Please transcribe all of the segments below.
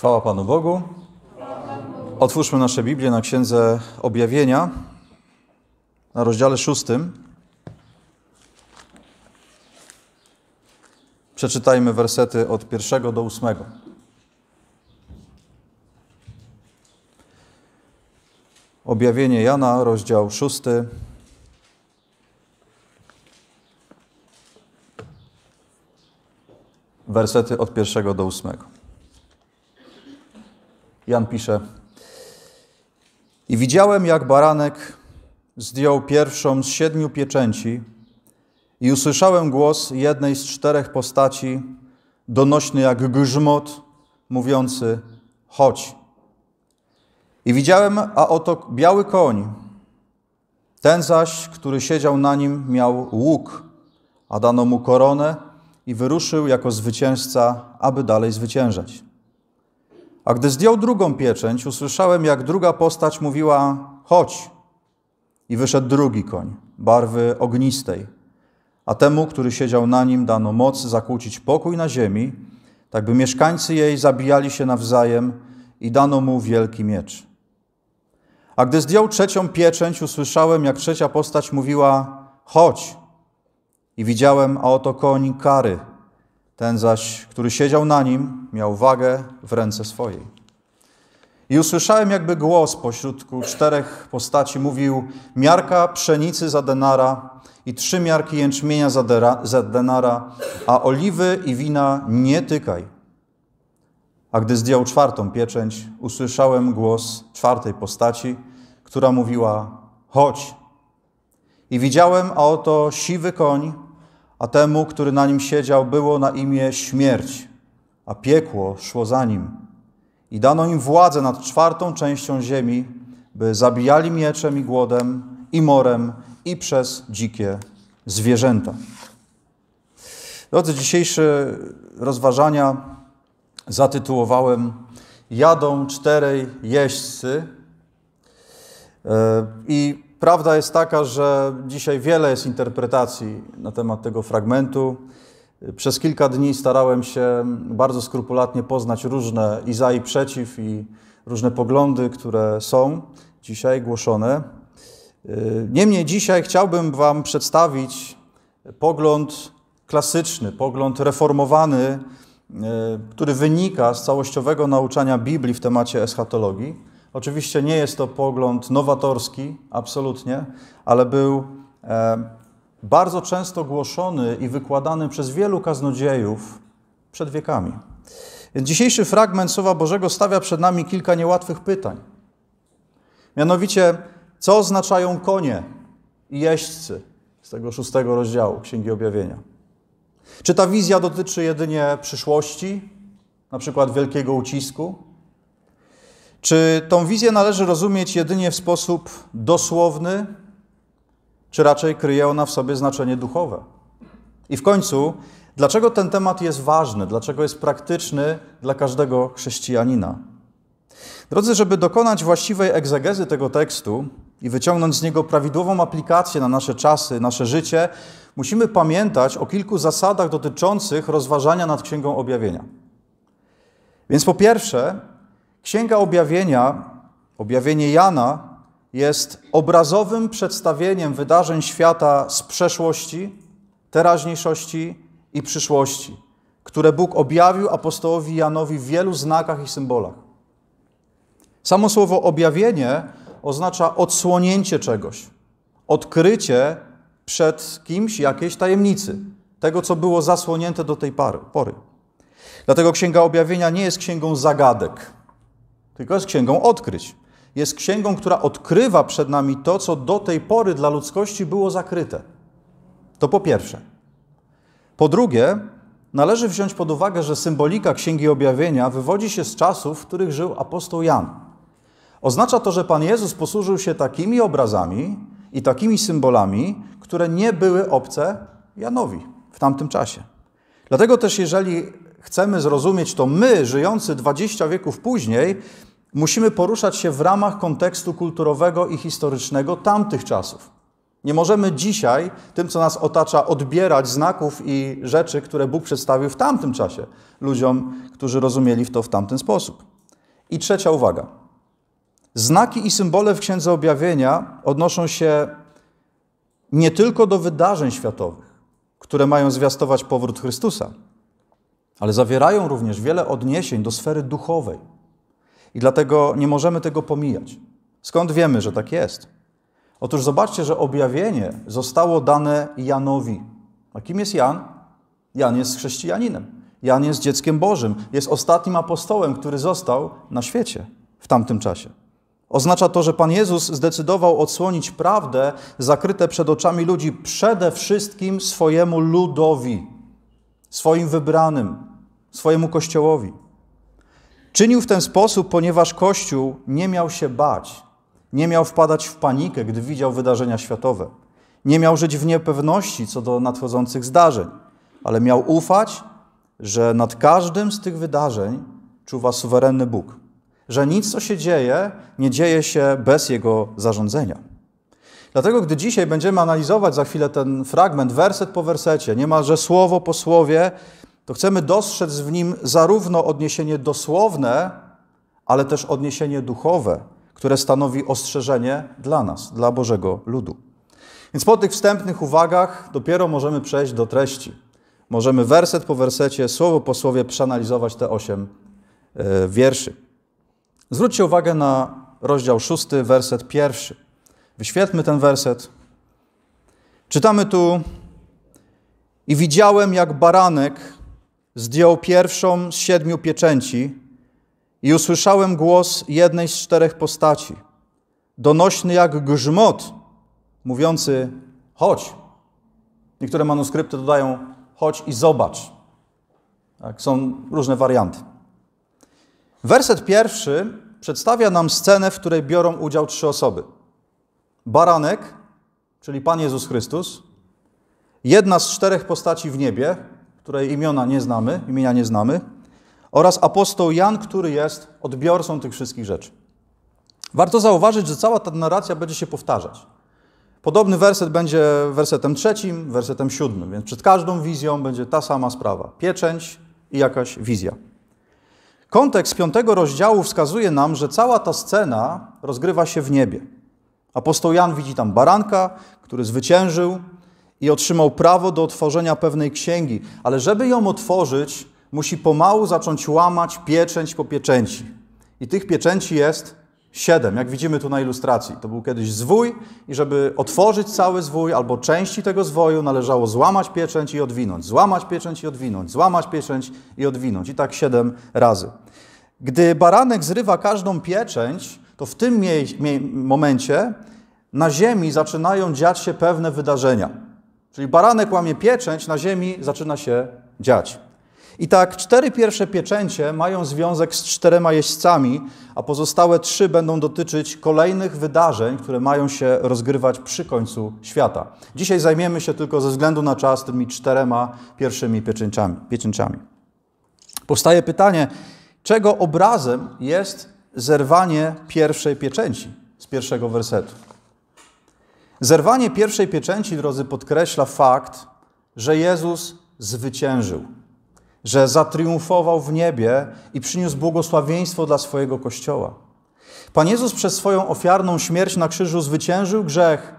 Chwała Panu Bogu. Otwórzmy nasze Biblię na Księdze Objawienia, na rozdziale szóstym. Przeczytajmy wersety od pierwszego do ósmego. Objawienie Jana, rozdział szósty. Wersety od pierwszego do ósmego. Jan pisze: I widziałem, jak baranek zdjął pierwszą z siedmiu pieczęci, i usłyszałem głos jednej z czterech postaci, donośny jak grzmot, mówiący: Chodź. I widziałem, a oto biały koń. Ten zaś, który siedział na nim, miał łuk, a dano mu koronę i wyruszył jako zwycięzca, aby dalej zwyciężać. A gdy zdjął drugą pieczęć, usłyszałem, jak druga postać mówiła: Chodź. I wyszedł drugi koń, barwy ognistej. A temu, który siedział na nim, dano moc zakłócić pokój na ziemi, tak by mieszkańcy jej zabijali się nawzajem, i dano mu wielki miecz. A gdy zdjął trzecią pieczęć, usłyszałem, jak trzecia postać mówiła: Chodź. I widziałem, a oto koń kary ten zaś, który siedział na nim, miał wagę w ręce swojej. I usłyszałem jakby głos pośród czterech postaci mówił: Miarka pszenicy za denara i trzy miarki jęczmienia za, dera, za denara, a oliwy i wina nie tykaj. A gdy zdjął czwartą pieczęć, usłyszałem głos czwartej postaci, która mówiła: Chodź. I widziałem, a oto siwy koń a temu, który na nim siedział, było na imię śmierć, a piekło szło za nim. I dano im władzę nad czwartą częścią ziemi, by zabijali mieczem i głodem, i morem, i przez dzikie zwierzęta. Drodzy, dzisiejsze rozważania zatytułowałem Jadą czterej jeźdźcy. E, I Prawda jest taka, że dzisiaj wiele jest interpretacji na temat tego fragmentu. Przez kilka dni starałem się bardzo skrupulatnie poznać różne i za i przeciw i różne poglądy, które są dzisiaj głoszone. Yy, niemniej dzisiaj chciałbym Wam przedstawić pogląd klasyczny, pogląd reformowany, yy, który wynika z całościowego nauczania Biblii w temacie eschatologii. Oczywiście nie jest to pogląd nowatorski, absolutnie, ale był e, bardzo często głoszony i wykładany przez wielu kaznodziejów przed wiekami. Więc dzisiejszy fragment Słowa Bożego stawia przed nami kilka niełatwych pytań. Mianowicie, co oznaczają konie i jeźdźcy z tego szóstego rozdziału Księgi Objawienia? Czy ta wizja dotyczy jedynie przyszłości, na przykład wielkiego ucisku, czy tą wizję należy rozumieć jedynie w sposób dosłowny, czy raczej kryje ona w sobie znaczenie duchowe? I w końcu, dlaczego ten temat jest ważny, dlaczego jest praktyczny dla każdego chrześcijanina? Drodzy, żeby dokonać właściwej egzegezy tego tekstu i wyciągnąć z niego prawidłową aplikację na nasze czasy, nasze życie, musimy pamiętać o kilku zasadach dotyczących rozważania nad Księgą Objawienia. Więc po pierwsze, Księga Objawienia, objawienie Jana, jest obrazowym przedstawieniem wydarzeń świata z przeszłości, teraźniejszości i przyszłości, które Bóg objawił apostołowi Janowi w wielu znakach i symbolach. Samo słowo objawienie oznacza odsłonięcie czegoś, odkrycie przed kimś jakiejś tajemnicy, tego, co było zasłonięte do tej pory. Dlatego Księga Objawienia nie jest księgą zagadek tylko jest księgą odkryć. Jest księgą, która odkrywa przed nami to, co do tej pory dla ludzkości było zakryte. To po pierwsze. Po drugie, należy wziąć pod uwagę, że symbolika Księgi Objawienia wywodzi się z czasów, w których żył apostoł Jan. Oznacza to, że Pan Jezus posłużył się takimi obrazami i takimi symbolami, które nie były obce Janowi w tamtym czasie. Dlatego też, jeżeli chcemy zrozumieć to my, żyjący 20 wieków później, musimy poruszać się w ramach kontekstu kulturowego i historycznego tamtych czasów. Nie możemy dzisiaj, tym co nas otacza, odbierać znaków i rzeczy, które Bóg przedstawił w tamtym czasie ludziom, którzy rozumieli w to w tamten sposób. I trzecia uwaga. Znaki i symbole w Księdze Objawienia odnoszą się nie tylko do wydarzeń światowych, które mają zwiastować powrót Chrystusa, ale zawierają również wiele odniesień do sfery duchowej i dlatego nie możemy tego pomijać. Skąd wiemy, że tak jest? Otóż zobaczcie, że objawienie zostało dane Janowi. A kim jest Jan? Jan jest chrześcijaninem. Jan jest dzieckiem Bożym. Jest ostatnim apostołem, który został na świecie w tamtym czasie. Oznacza to, że Pan Jezus zdecydował odsłonić prawdę zakryte przed oczami ludzi przede wszystkim swojemu ludowi, swoim wybranym, swojemu kościołowi. Czynił w ten sposób, ponieważ Kościół nie miał się bać, nie miał wpadać w panikę, gdy widział wydarzenia światowe. Nie miał żyć w niepewności co do nadchodzących zdarzeń, ale miał ufać, że nad każdym z tych wydarzeń czuwa suwerenny Bóg, że nic, co się dzieje, nie dzieje się bez Jego zarządzenia. Dlatego, gdy dzisiaj będziemy analizować za chwilę ten fragment, werset po wersecie, niemalże słowo po słowie, to chcemy dostrzec w nim zarówno odniesienie dosłowne, ale też odniesienie duchowe, które stanowi ostrzeżenie dla nas, dla Bożego ludu. Więc po tych wstępnych uwagach dopiero możemy przejść do treści. Możemy werset po wersecie, słowo po słowie przeanalizować te osiem e, wierszy. Zwróćcie uwagę na rozdział szósty, werset pierwszy. Wyświetlmy ten werset. Czytamy tu: I widziałem, jak baranek zdjął pierwszą z siedmiu pieczęci i usłyszałem głos jednej z czterech postaci, donośny jak grzmot, mówiący: chodź. Niektóre manuskrypty dodają: chodź i zobacz. Tak, są różne warianty. Werset pierwszy przedstawia nam scenę, w której biorą udział trzy osoby: baranek, czyli Pan Jezus Chrystus, jedna z czterech postaci w niebie, której imiona nie znamy, imienia nie znamy, oraz apostoł Jan, który jest odbiorcą tych wszystkich rzeczy. Warto zauważyć, że cała ta narracja będzie się powtarzać. Podobny werset będzie wersetem trzecim, wersetem siódmym, więc przed każdą wizją będzie ta sama sprawa: pieczęć i jakaś wizja. Kontekst piątego rozdziału wskazuje nam, że cała ta scena rozgrywa się w niebie. Apostoł Jan widzi tam baranka, który zwyciężył, i otrzymał prawo do otworzenia pewnej księgi, ale żeby ją otworzyć, musi pomału zacząć łamać pieczęć po pieczęci. I tych pieczęci jest siedem, jak widzimy tu na ilustracji. To był kiedyś zwój i żeby otworzyć cały zwój albo części tego zwoju, należało złamać pieczęć i odwinąć, złamać pieczęć i odwinąć, złamać pieczęć i odwinąć. I tak siedem razy. Gdy baranek zrywa każdą pieczęć, to w tym momencie na ziemi zaczynają dziać się pewne wydarzenia. Czyli baranek łamie pieczęć, na ziemi zaczyna się dziać. I tak cztery pierwsze pieczęcie mają związek z czterema jeźdźcami, a pozostałe trzy będą dotyczyć kolejnych wydarzeń, które mają się rozgrywać przy końcu świata. Dzisiaj zajmiemy się tylko ze względu na czas tymi czterema pierwszymi pieczęciami. pieczęciami. Powstaje pytanie, czego obrazem jest zerwanie pierwszej pieczęci z pierwszego wersetu? Zerwanie pierwszej pieczęci, drodzy, podkreśla fakt, że Jezus zwyciężył, że zatriumfował w niebie i przyniósł błogosławieństwo dla swojego Kościoła. Pan Jezus przez swoją ofiarną śmierć na krzyżu zwyciężył grzech,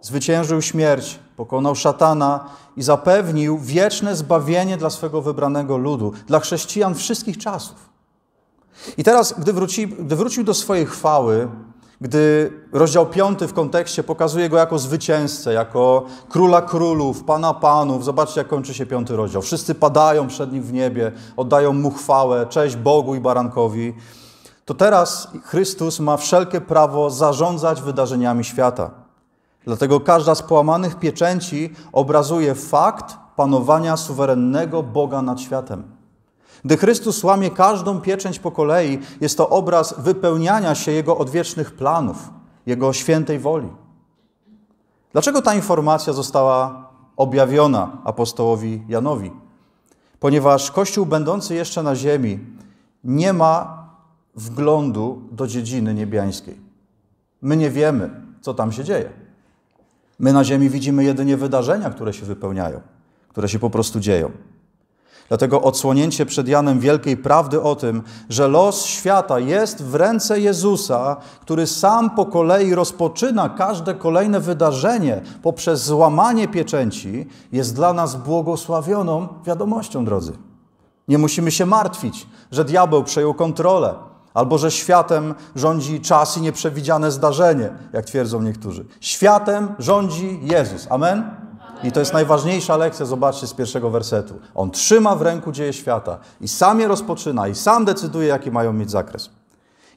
zwyciężył śmierć, pokonał szatana i zapewnił wieczne zbawienie dla swego wybranego ludu, dla chrześcijan wszystkich czasów. I teraz, gdy, wróci, gdy wrócił do swojej chwały, gdy rozdział 5 w kontekście pokazuje go jako zwycięzcę, jako króla królów, pana panów. Zobaczcie, jak kończy się piąty rozdział. Wszyscy padają przed nim w niebie, oddają mu chwałę, cześć Bogu i barankowi. To teraz Chrystus ma wszelkie prawo zarządzać wydarzeniami świata. Dlatego każda z połamanych pieczęci obrazuje fakt panowania suwerennego Boga nad światem. Gdy Chrystus łamie każdą pieczęć po kolei, jest to obraz wypełniania się Jego odwiecznych planów, Jego świętej woli. Dlaczego ta informacja została objawiona apostołowi Janowi? Ponieważ Kościół będący jeszcze na ziemi nie ma wglądu do dziedziny niebiańskiej. My nie wiemy, co tam się dzieje. My na ziemi widzimy jedynie wydarzenia, które się wypełniają, które się po prostu dzieją. Dlatego odsłonięcie przed Janem wielkiej prawdy o tym, że los świata jest w ręce Jezusa, który sam po kolei rozpoczyna każde kolejne wydarzenie poprzez złamanie pieczęci, jest dla nas błogosławioną wiadomością, drodzy. Nie musimy się martwić, że diabeł przejął kontrolę, albo że światem rządzi czas i nieprzewidziane zdarzenie, jak twierdzą niektórzy. Światem rządzi Jezus. Amen? I to jest najważniejsza lekcja, zobaczcie z pierwszego wersetu. On trzyma w ręku dzieje świata i sam je rozpoczyna i sam decyduje, jaki mają mieć zakres.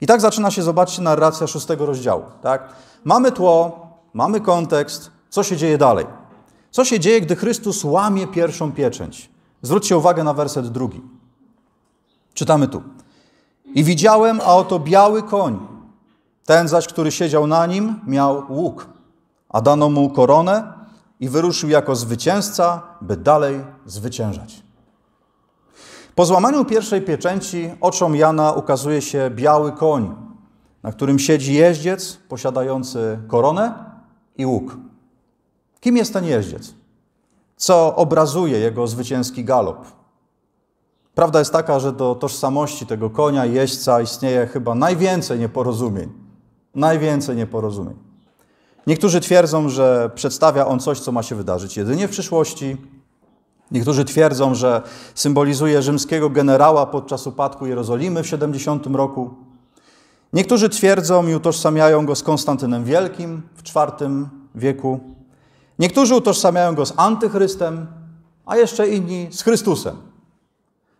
I tak zaczyna się, zobaczcie, narracja szóstego rozdziału. Tak? Mamy tło, mamy kontekst, co się dzieje dalej. Co się dzieje, gdy Chrystus łamie pierwszą pieczęć? Zwróćcie uwagę na werset drugi. Czytamy tu. I widziałem, a oto biały koń. Ten zaś, który siedział na nim, miał łuk, a dano mu koronę i wyruszył jako zwycięzca, by dalej zwyciężać. Po złamaniu pierwszej pieczęci oczom Jana ukazuje się biały koń, na którym siedzi jeździec posiadający koronę i łuk. Kim jest ten jeździec? Co obrazuje jego zwycięski galop? Prawda jest taka, że do tożsamości tego konia, jeźdźca istnieje chyba najwięcej nieporozumień. Najwięcej nieporozumień. Niektórzy twierdzą, że przedstawia on coś, co ma się wydarzyć jedynie w przyszłości. Niektórzy twierdzą, że symbolizuje rzymskiego generała podczas upadku Jerozolimy w 70 roku. Niektórzy twierdzą i utożsamiają go z Konstantynem Wielkim w IV wieku. Niektórzy utożsamiają go z antychrystem, a jeszcze inni z Chrystusem.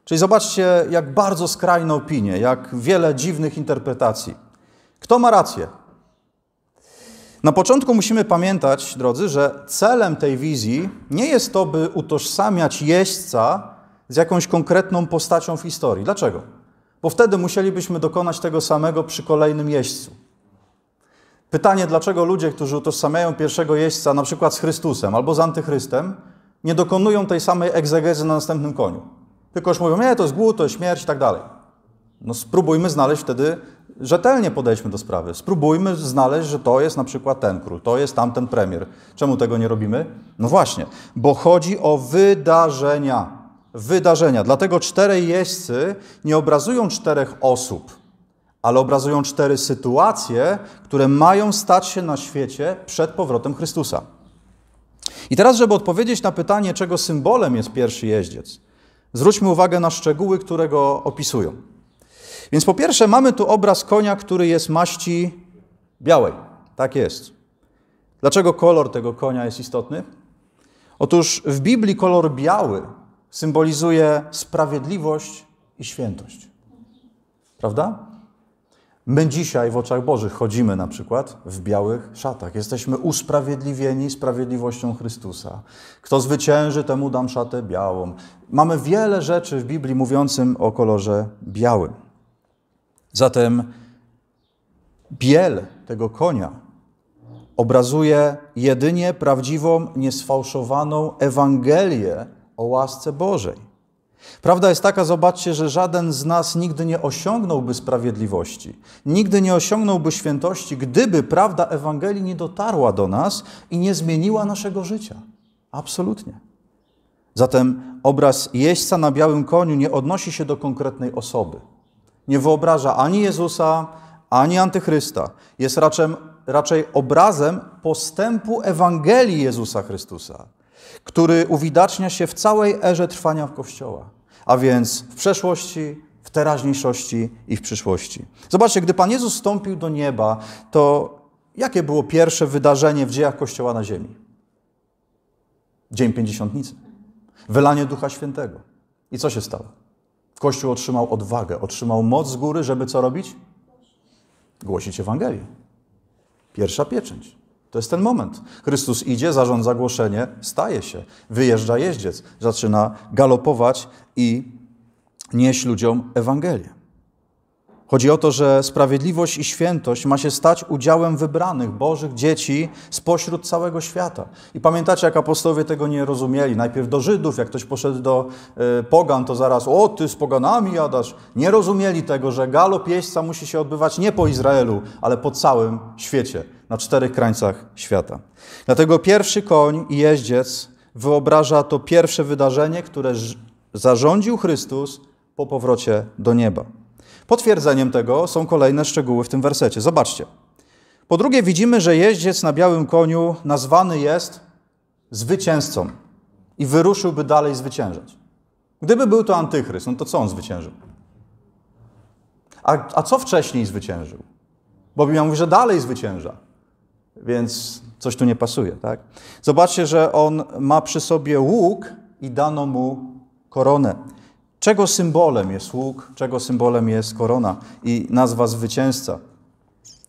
Czyli zobaczcie, jak bardzo skrajne opinie, jak wiele dziwnych interpretacji. Kto ma rację? Na początku musimy pamiętać, drodzy, że celem tej wizji nie jest to, by utożsamiać jeźdźca z jakąś konkretną postacią w historii. Dlaczego? Bo wtedy musielibyśmy dokonać tego samego przy kolejnym jeźdźcu. Pytanie, dlaczego ludzie, którzy utożsamiają pierwszego jeźdźca na przykład z Chrystusem albo z Antychrystem, nie dokonują tej samej egzegezy na następnym koniu. Tylko już mówią, nie, to jest głód, to jest śmierć i tak dalej. No spróbujmy znaleźć wtedy rzetelnie podejdźmy do sprawy. Spróbujmy znaleźć, że to jest na przykład ten król, to jest tamten premier. Czemu tego nie robimy? No właśnie, bo chodzi o wydarzenia. Wydarzenia. Dlatego cztery jeźdźcy nie obrazują czterech osób, ale obrazują cztery sytuacje, które mają stać się na świecie przed powrotem Chrystusa. I teraz, żeby odpowiedzieć na pytanie, czego symbolem jest pierwszy jeździec, zwróćmy uwagę na szczegóły, które go opisują. Więc po pierwsze mamy tu obraz konia, który jest maści białej. Tak jest. Dlaczego kolor tego konia jest istotny? Otóż w Biblii kolor biały symbolizuje sprawiedliwość i świętość. Prawda? My dzisiaj w oczach Bożych chodzimy na przykład w białych szatach. Jesteśmy usprawiedliwieni sprawiedliwością Chrystusa. Kto zwycięży, temu dam szatę białą. Mamy wiele rzeczy w Biblii mówiącym o kolorze białym. Zatem biel tego konia obrazuje jedynie prawdziwą, niesfałszowaną Ewangelię o łasce Bożej. Prawda jest taka, zobaczcie, że żaden z nas nigdy nie osiągnąłby sprawiedliwości, nigdy nie osiągnąłby świętości, gdyby prawda Ewangelii nie dotarła do nas i nie zmieniła naszego życia. Absolutnie. Zatem obraz jeźdźca na białym koniu nie odnosi się do konkretnej osoby nie wyobraża ani Jezusa, ani Antychrysta. Jest raczej, raczej obrazem postępu Ewangelii Jezusa Chrystusa, który uwidacznia się w całej erze trwania Kościoła, a więc w przeszłości, w teraźniejszości i w przyszłości. Zobaczcie, gdy Pan Jezus wstąpił do nieba, to jakie było pierwsze wydarzenie w dziejach Kościoła na ziemi? Dzień Pięćdziesiątnicy. Wylanie Ducha Świętego. I co się stało? Kościół otrzymał odwagę, otrzymał moc z góry, żeby co robić? Głosić Ewangelię. Pierwsza pieczęć. To jest ten moment. Chrystus idzie, zarządza głoszenie, staje się, wyjeżdża jeździec, zaczyna galopować i nieść ludziom Ewangelię. Chodzi o to, że sprawiedliwość i świętość ma się stać udziałem wybranych Bożych dzieci spośród całego świata. I pamiętacie, jak apostowie tego nie rozumieli. Najpierw do Żydów, jak ktoś poszedł do e, Pogan, to zaraz, o ty z Poganami jadasz. Nie rozumieli tego, że galop jeźdźca musi się odbywać nie po Izraelu, ale po całym świecie, na czterech krańcach świata. Dlatego pierwszy koń i jeździec wyobraża to pierwsze wydarzenie, które zarządził Chrystus po powrocie do nieba. Potwierdzeniem tego są kolejne szczegóły w tym wersecie. Zobaczcie. Po drugie, widzimy, że jeździec na białym koniu nazwany jest zwycięzcą i wyruszyłby dalej zwyciężać. Gdyby był to antychryst, no to co on zwyciężył? A, a co wcześniej zwyciężył? Bo Biblia mówi, że dalej zwycięża. Więc coś tu nie pasuje, tak? Zobaczcie, że on ma przy sobie łuk i dano mu koronę. Czego symbolem jest łuk, czego symbolem jest korona i nazwa zwycięzca.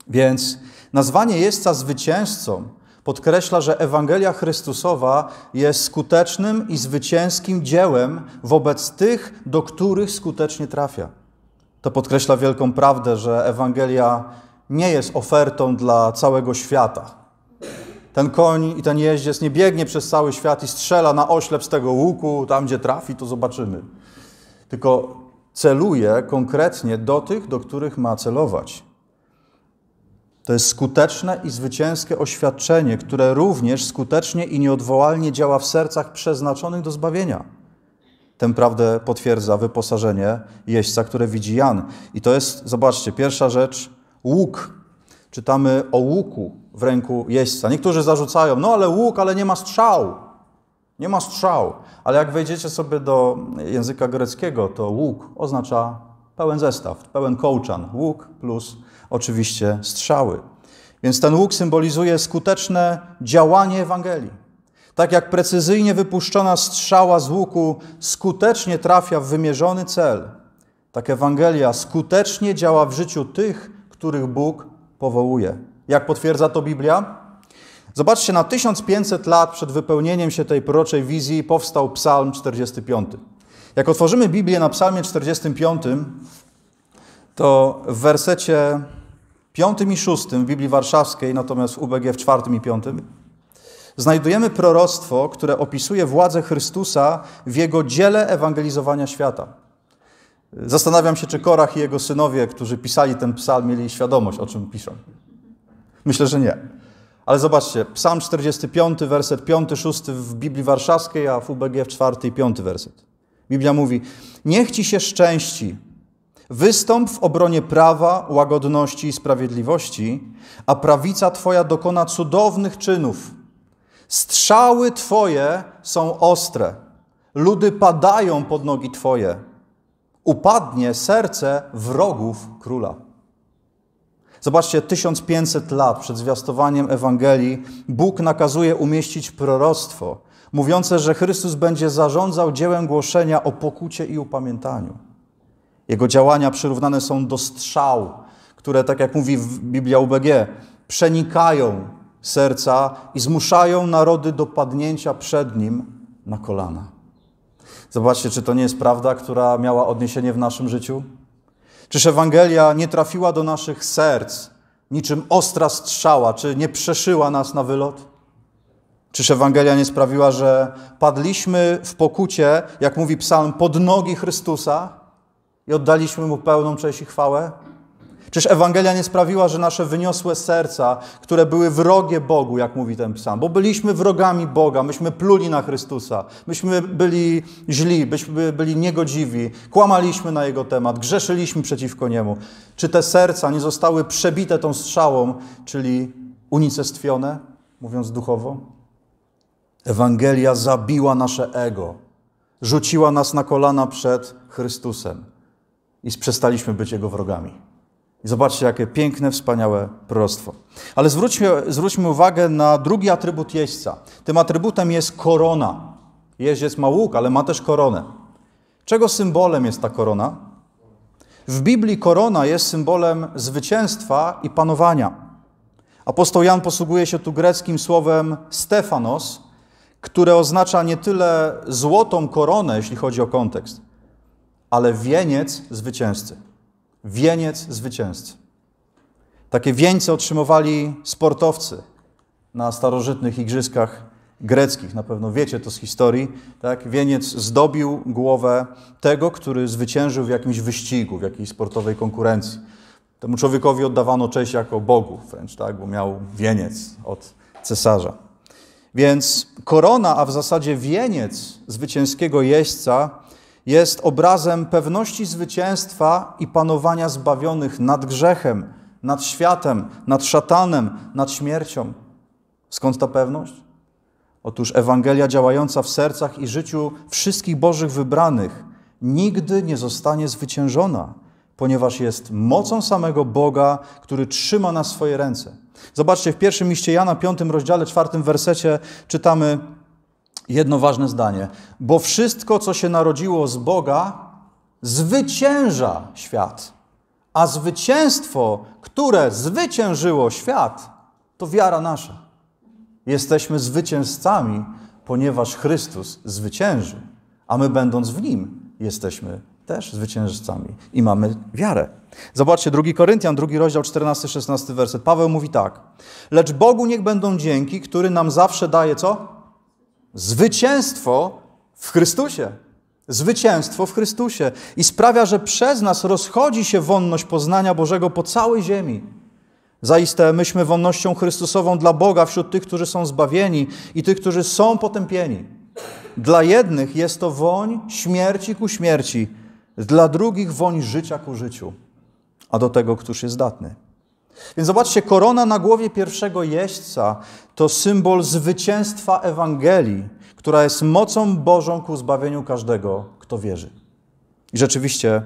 Więc nazwanie jeźdźca zwycięzcą podkreśla, że Ewangelia Chrystusowa jest skutecznym i zwycięskim dziełem wobec tych, do których skutecznie trafia. To podkreśla wielką prawdę, że Ewangelia nie jest ofertą dla całego świata. Ten koń i ten jeździec nie biegnie przez cały świat i strzela na oślep z tego łuku, tam gdzie trafi, to zobaczymy tylko celuje konkretnie do tych, do których ma celować. To jest skuteczne i zwycięskie oświadczenie, które również skutecznie i nieodwołalnie działa w sercach przeznaczonych do zbawienia. Tę prawdę potwierdza wyposażenie jeźdźca, które widzi Jan. I to jest, zobaczcie, pierwsza rzecz łuk. Czytamy o łuku w ręku jeźdźca. Niektórzy zarzucają, no ale łuk, ale nie ma strzał. Nie ma strzał, ale jak wejdziecie sobie do języka greckiego, to łuk oznacza pełen zestaw, pełen kołczan. Łuk plus oczywiście strzały. Więc ten łuk symbolizuje skuteczne działanie Ewangelii. Tak jak precyzyjnie wypuszczona strzała z łuku skutecznie trafia w wymierzony cel, tak Ewangelia skutecznie działa w życiu tych, których Bóg powołuje. Jak potwierdza to Biblia? Zobaczcie, na 1500 lat przed wypełnieniem się tej proroczej wizji powstał Psalm 45. Jak otworzymy Biblię na Psalmie 45, to w wersecie 5 i 6 w Biblii Warszawskiej, natomiast w UBG w 4 i 5, znajdujemy proroctwo, które opisuje władzę Chrystusa w jego dziele ewangelizowania świata. Zastanawiam się, czy Korach i jego synowie, którzy pisali ten psalm, mieli świadomość, o czym piszą. Myślę, że nie. Ale zobaczcie, Psalm 45, werset 5, 6 w Biblii Warszawskiej, a w UBG w 4 i 5 werset. Biblia mówi: Niech ci się szczęści, wystąp w obronie prawa, łagodności i sprawiedliwości, a prawica twoja dokona cudownych czynów. Strzały twoje są ostre, ludy padają pod nogi twoje. Upadnie serce wrogów króla. Zobaczcie, 1500 lat przed zwiastowaniem Ewangelii Bóg nakazuje umieścić proroctwo mówiące, że Chrystus będzie zarządzał dziełem głoszenia o pokucie i upamiętaniu. Jego działania przyrównane są do strzał, które, tak jak mówi Biblia UBG, przenikają serca i zmuszają narody do padnięcia przed nim na kolana. Zobaczcie, czy to nie jest prawda, która miała odniesienie w naszym życiu? Czyż Ewangelia nie trafiła do naszych serc niczym ostra strzała, czy nie przeszyła nas na wylot? Czyż Ewangelia nie sprawiła, że padliśmy w pokucie, jak mówi psalm, pod nogi Chrystusa i oddaliśmy Mu pełną cześć i chwałę? Czyż Ewangelia nie sprawiła, że nasze wyniosłe serca, które były wrogie Bogu, jak mówi ten psalm, bo byliśmy wrogami Boga, myśmy pluli na Chrystusa, myśmy byli źli, byśmy byli niegodziwi, kłamaliśmy na Jego temat, grzeszyliśmy przeciwko Niemu. Czy te serca nie zostały przebite tą strzałą, czyli unicestwione, mówiąc duchowo? Ewangelia zabiła nasze ego, rzuciła nas na kolana przed Chrystusem i przestaliśmy być Jego wrogami. I zobaczcie, jakie piękne, wspaniałe proroctwo. Ale zwróćmy, zwróćmy uwagę na drugi atrybut jeźdźca. Tym atrybutem jest korona. Jeździec ma łuk, ale ma też koronę. Czego symbolem jest ta korona? W Biblii korona jest symbolem zwycięstwa i panowania. Apostoł Jan posługuje się tu greckim słowem stefanos, które oznacza nie tyle złotą koronę, jeśli chodzi o kontekst, ale wieniec zwycięzcy wieniec zwycięzcy. Takie wieńce otrzymywali sportowcy na starożytnych igrzyskach greckich. Na pewno wiecie to z historii. Tak? Wieniec zdobił głowę tego, który zwyciężył w jakimś wyścigu, w jakiejś sportowej konkurencji. Temu człowiekowi oddawano cześć jako bogu wręcz, tak? bo miał wieniec od cesarza. Więc korona, a w zasadzie wieniec zwycięskiego jeźdźca jest obrazem pewności zwycięstwa i panowania zbawionych nad grzechem, nad światem, nad szatanem, nad śmiercią. Skąd ta pewność? Otóż Ewangelia działająca w sercach i życiu wszystkich Bożych wybranych nigdy nie zostanie zwyciężona, ponieważ jest mocą samego Boga, który trzyma na swoje ręce. Zobaczcie, w pierwszym liście Jana, piątym rozdziale, czwartym wersecie czytamy jedno ważne zdanie, bo wszystko, co się narodziło z Boga, zwycięża świat. A zwycięstwo, które zwyciężyło świat, to wiara nasza. Jesteśmy zwycięzcami, ponieważ Chrystus zwyciężył, a my, będąc w nim, jesteśmy też zwycięzcami i mamy wiarę. Zobaczcie, 2 Koryntian, 2 rozdział, 14-16 werset. Paweł mówi tak. Lecz Bogu niech będą dzięki, który nam zawsze daje co? Zwycięstwo w Chrystusie. Zwycięstwo w Chrystusie. I sprawia, że przez nas rozchodzi się wonność poznania Bożego po całej ziemi. Zaiste myśmy wonnością Chrystusową dla Boga wśród tych, którzy są zbawieni i tych, którzy są potępieni. Dla jednych jest to woń śmierci ku śmierci, dla drugich woń życia ku życiu, a do tego, któż jest zdatny. Więc zobaczcie, korona na głowie pierwszego jeźdźca to symbol zwycięstwa Ewangelii, która jest mocą Bożą ku zbawieniu każdego, kto wierzy. I rzeczywiście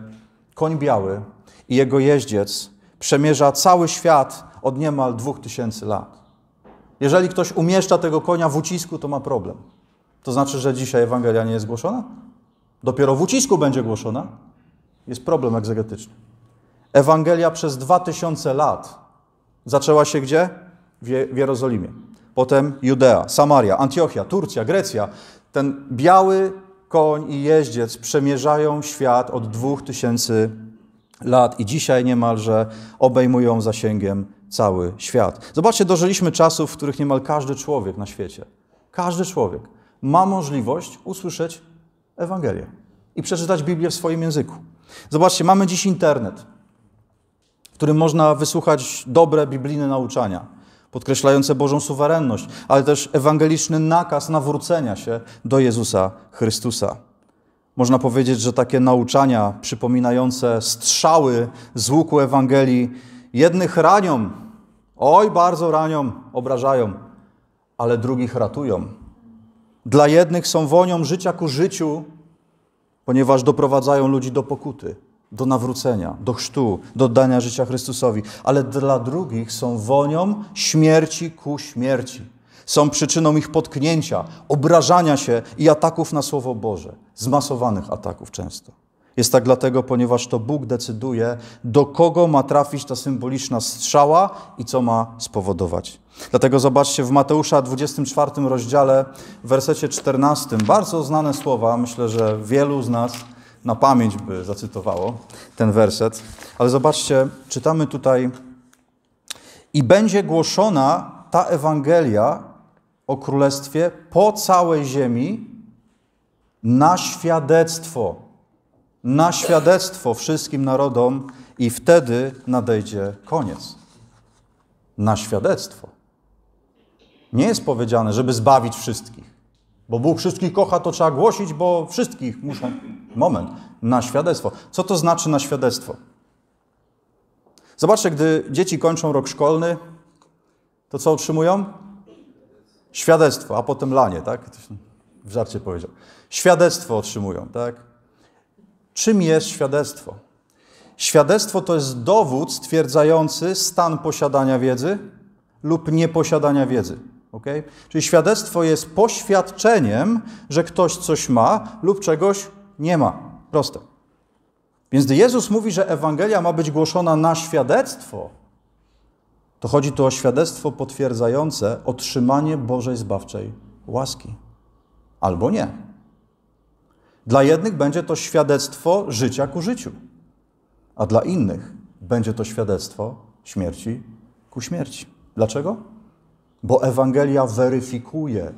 koń biały i jego jeździec przemierza cały świat od niemal dwóch tysięcy lat. Jeżeli ktoś umieszcza tego konia w ucisku, to ma problem. To znaczy, że dzisiaj Ewangelia nie jest głoszona? Dopiero w ucisku będzie głoszona? Jest problem egzegetyczny. Ewangelia przez dwa tysiące lat zaczęła się gdzie? W Jerozolimie. Potem Judea, Samaria, Antiochia, Turcja, Grecja. Ten biały koń i jeździec przemierzają świat od dwóch tysięcy lat i dzisiaj niemalże obejmują zasięgiem cały świat. Zobaczcie, dożyliśmy czasów, w których niemal każdy człowiek na świecie, każdy człowiek ma możliwość usłyszeć Ewangelię i przeczytać Biblię w swoim języku. Zobaczcie, mamy dziś internet którym można wysłuchać dobre biblijne nauczania, podkreślające Bożą suwerenność, ale też ewangeliczny nakaz nawrócenia się do Jezusa Chrystusa. Można powiedzieć, że takie nauczania przypominające strzały z łuku Ewangelii jednych ranią, oj bardzo ranią, obrażają, ale drugich ratują. Dla jednych są wonią życia ku życiu, ponieważ doprowadzają ludzi do pokuty do nawrócenia, do chrztu, do dania życia Chrystusowi, ale dla drugich są wonią śmierci ku śmierci. Są przyczyną ich potknięcia, obrażania się i ataków na Słowo Boże, zmasowanych ataków często. Jest tak dlatego, ponieważ to Bóg decyduje, do kogo ma trafić ta symboliczna strzała i co ma spowodować. Dlatego zobaczcie w Mateusza 24 rozdziale, w wersecie 14, bardzo znane słowa, myślę, że wielu z nas na pamięć by zacytowało ten werset. Ale zobaczcie, czytamy tutaj: I będzie głoszona ta Ewangelia o Królestwie po całej ziemi na świadectwo. Na świadectwo wszystkim narodom, i wtedy nadejdzie koniec. Na świadectwo. Nie jest powiedziane, żeby zbawić wszystkich. Bo Bóg wszystkich kocha, to trzeba głosić, bo wszystkich muszą. Moment. Na świadectwo. Co to znaczy na świadectwo? Zobaczcie, gdy dzieci kończą rok szkolny, to co otrzymują? Świadectwo, a potem lanie, tak? w żarcie powiedział. Świadectwo otrzymują, tak? Czym jest świadectwo? Świadectwo to jest dowód stwierdzający stan posiadania wiedzy lub nieposiadania wiedzy. Okay? Czyli świadectwo jest poświadczeniem, że ktoś coś ma lub czegoś nie ma. Proste. Więc gdy Jezus mówi, że Ewangelia ma być głoszona na świadectwo, to chodzi tu o świadectwo potwierdzające otrzymanie Bożej zbawczej łaski. Albo nie. Dla jednych będzie to świadectwo życia ku życiu, a dla innych będzie to świadectwo śmierci ku śmierci. Dlaczego? bo Ewangelia weryfikuje.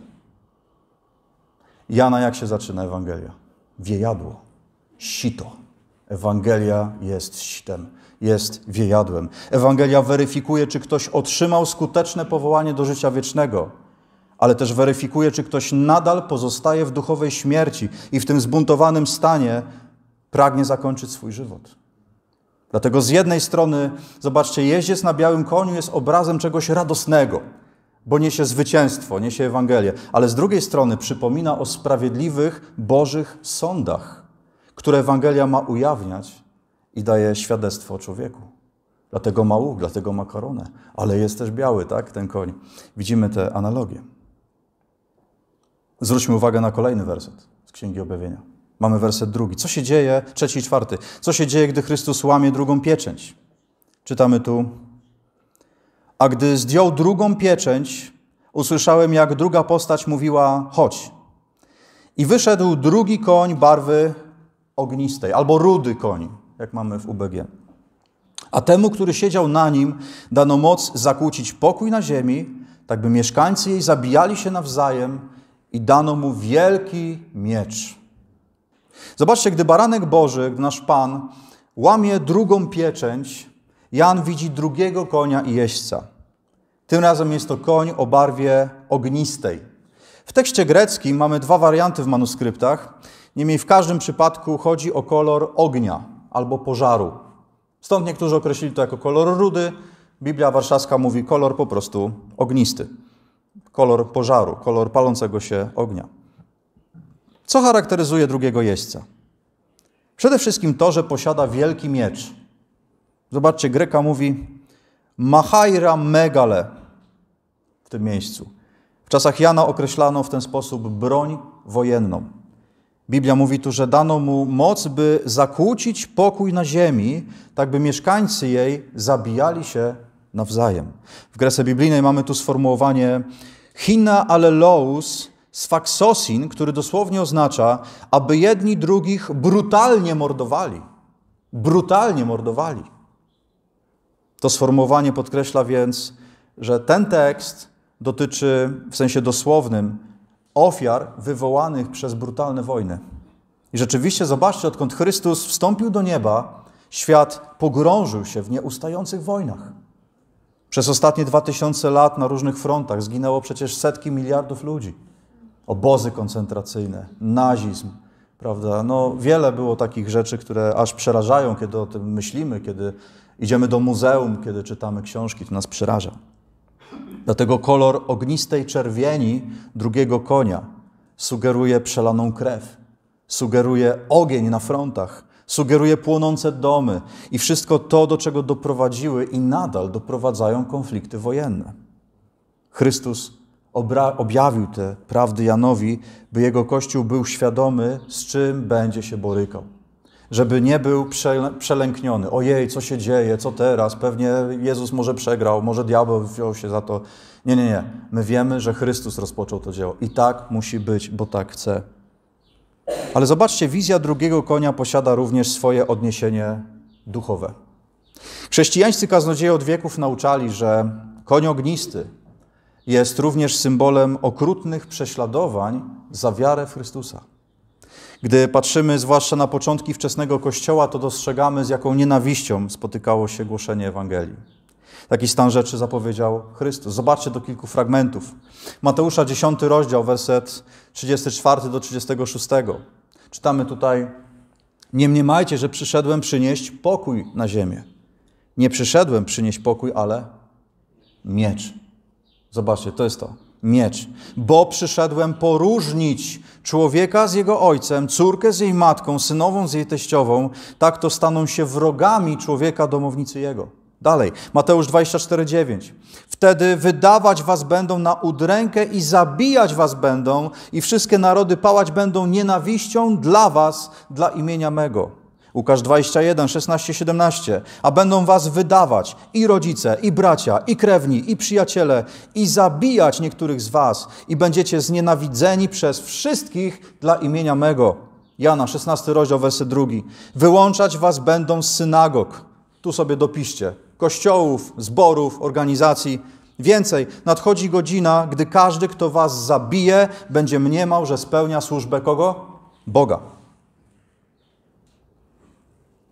Jana, jak się zaczyna Ewangelia? Wiejadło, sito. Ewangelia jest sitem, jest wiejadłem. Ewangelia weryfikuje, czy ktoś otrzymał skuteczne powołanie do życia wiecznego, ale też weryfikuje, czy ktoś nadal pozostaje w duchowej śmierci i w tym zbuntowanym stanie pragnie zakończyć swój żywot. Dlatego z jednej strony, zobaczcie, jeździec na białym koniu jest obrazem czegoś radosnego, bo niesie zwycięstwo, niesie Ewangelię, ale z drugiej strony przypomina o sprawiedliwych Bożych sądach, które Ewangelia ma ujawniać i daje świadectwo o człowieku. Dlatego ma łuk, dlatego ma koronę, ale jest też biały, tak, ten koń. Widzimy te analogie. Zwróćmy uwagę na kolejny werset z Księgi Objawienia. Mamy werset drugi. Co się dzieje, trzeci i czwarty, co się dzieje, gdy Chrystus łamie drugą pieczęć? Czytamy tu a gdy zdjął drugą pieczęć, usłyszałem, jak druga postać mówiła: Chodź. I wyszedł drugi koń barwy ognistej, albo rudy koń, jak mamy w UBG. A temu, który siedział na nim, dano moc zakłócić pokój na ziemi, tak by mieszkańcy jej zabijali się nawzajem i dano mu wielki miecz. Zobaczcie, gdy baranek Boży, nasz Pan łamie drugą pieczęć, Jan widzi drugiego konia i jeźdźca. Tym razem jest to koń o barwie ognistej. W tekście greckim mamy dwa warianty w manuskryptach. Niemniej w każdym przypadku chodzi o kolor ognia albo pożaru. Stąd niektórzy określili to jako kolor rudy. Biblia warszawska mówi kolor po prostu ognisty. Kolor pożaru, kolor palącego się ognia. Co charakteryzuje drugiego jeźdźca? Przede wszystkim to, że posiada wielki miecz. Zobaczcie, Greka mówi machaira megale, tym miejscu. W czasach Jana określano w ten sposób broń wojenną. Biblia mówi tu, że dano mu moc, by zakłócić pokój na ziemi, tak by mieszkańcy jej zabijali się nawzajem. W Grece biblijnej mamy tu sformułowanie Hina alelous sfaxosin, który dosłownie oznacza, aby jedni drugich brutalnie mordowali. Brutalnie mordowali. To sformułowanie podkreśla więc, że ten tekst dotyczy w sensie dosłownym ofiar wywołanych przez brutalne wojny. I rzeczywiście zobaczcie, odkąd Chrystus wstąpił do nieba, świat pogrążył się w nieustających wojnach. Przez ostatnie dwa tysiące lat na różnych frontach zginęło przecież setki miliardów ludzi. Obozy koncentracyjne, nazizm, prawda? No, wiele było takich rzeczy, które aż przerażają, kiedy o tym myślimy, kiedy idziemy do muzeum, kiedy czytamy książki, to nas przeraża. Dlatego kolor ognistej czerwieni drugiego konia sugeruje przelaną krew, sugeruje ogień na frontach, sugeruje płonące domy i wszystko to, do czego doprowadziły i nadal doprowadzają konflikty wojenne. Chrystus objawił te prawdy Janowi, by jego Kościół był świadomy, z czym będzie się borykał żeby nie był przelękniony. Ojej, co się dzieje, co teraz? Pewnie Jezus może przegrał, może diabeł wziął się za to. Nie, nie, nie. My wiemy, że Chrystus rozpoczął to dzieło. I tak musi być, bo tak chce. Ale zobaczcie, wizja drugiego konia posiada również swoje odniesienie duchowe. Chrześcijańscy kaznodzieje od wieków nauczali, że koń ognisty jest również symbolem okrutnych prześladowań za wiarę w Chrystusa. Gdy patrzymy zwłaszcza na początki wczesnego Kościoła, to dostrzegamy, z jaką nienawiścią spotykało się głoszenie Ewangelii. Taki stan rzeczy zapowiedział Chrystus. Zobaczcie do kilku fragmentów. Mateusza 10 rozdział, werset 34 do 36. Czytamy tutaj: Nie mniemajcie, że przyszedłem przynieść pokój na ziemię. Nie przyszedłem przynieść pokój, ale miecz. Zobaczcie, to jest to miecz, bo przyszedłem poróżnić człowieka z jego ojcem, córkę z jej matką, synową z jej teściową, tak to staną się wrogami człowieka domownicy jego. Dalej, Mateusz 24:9. Wtedy wydawać was będą na udrękę i zabijać was będą, i wszystkie narody pałać będą nienawiścią dla was, dla imienia mego. Łukasz 21, 16, 17. A będą was wydawać i rodzice, i bracia, i krewni, i przyjaciele, i zabijać niektórych z was, i będziecie znienawidzeni przez wszystkich dla imienia mego. Jana 16, rozdział, werset 2. Wyłączać was będą z synagog. Tu sobie dopiszcie. Kościołów, zborów, organizacji. Więcej, nadchodzi godzina, gdy każdy, kto was zabije, będzie mniemał, że spełnia służbę kogo? Boga.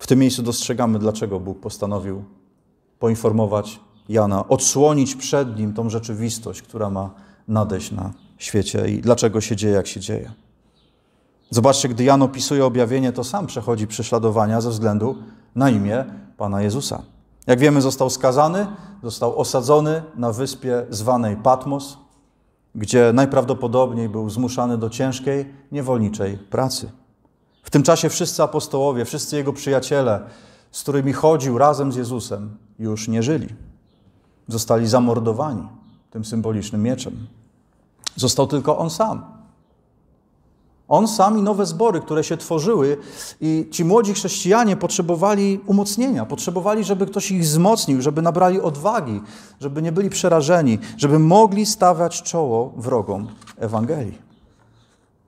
W tym miejscu dostrzegamy, dlaczego Bóg postanowił poinformować Jana, odsłonić przed nim tą rzeczywistość, która ma nadejść na świecie i dlaczego się dzieje, jak się dzieje. Zobaczcie, gdy Jan opisuje objawienie, to sam przechodzi prześladowania ze względu na imię Pana Jezusa. Jak wiemy, został skazany, został osadzony na wyspie zwanej Patmos, gdzie najprawdopodobniej był zmuszany do ciężkiej, niewolniczej pracy. W tym czasie wszyscy apostołowie, wszyscy jego przyjaciele, z którymi chodził razem z Jezusem, już nie żyli. Zostali zamordowani tym symbolicznym mieczem. Został tylko on sam. On sam i nowe zbory, które się tworzyły, i ci młodzi chrześcijanie potrzebowali umocnienia, potrzebowali, żeby ktoś ich wzmocnił, żeby nabrali odwagi, żeby nie byli przerażeni, żeby mogli stawiać czoło wrogom Ewangelii.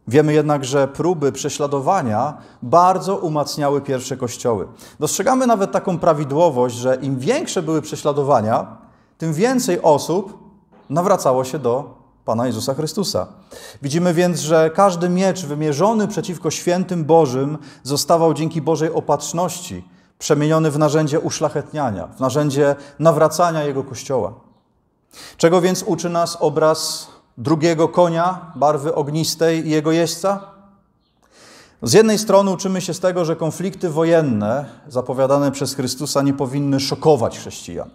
Wiemy jednak, że próby prześladowania bardzo umacniały pierwsze kościoły. Dostrzegamy nawet taką prawidłowość, że im większe były prześladowania, tym więcej osób nawracało się do Pana Jezusa Chrystusa. Widzimy więc, że każdy miecz wymierzony przeciwko świętym Bożym zostawał dzięki Bożej opatrzności przemieniony w narzędzie uszlachetniania, w narzędzie nawracania Jego Kościoła. Czego więc uczy nas obraz drugiego konia barwy ognistej i jego jeźdźca? Z jednej strony uczymy się z tego, że konflikty wojenne zapowiadane przez Chrystusa nie powinny szokować chrześcijan,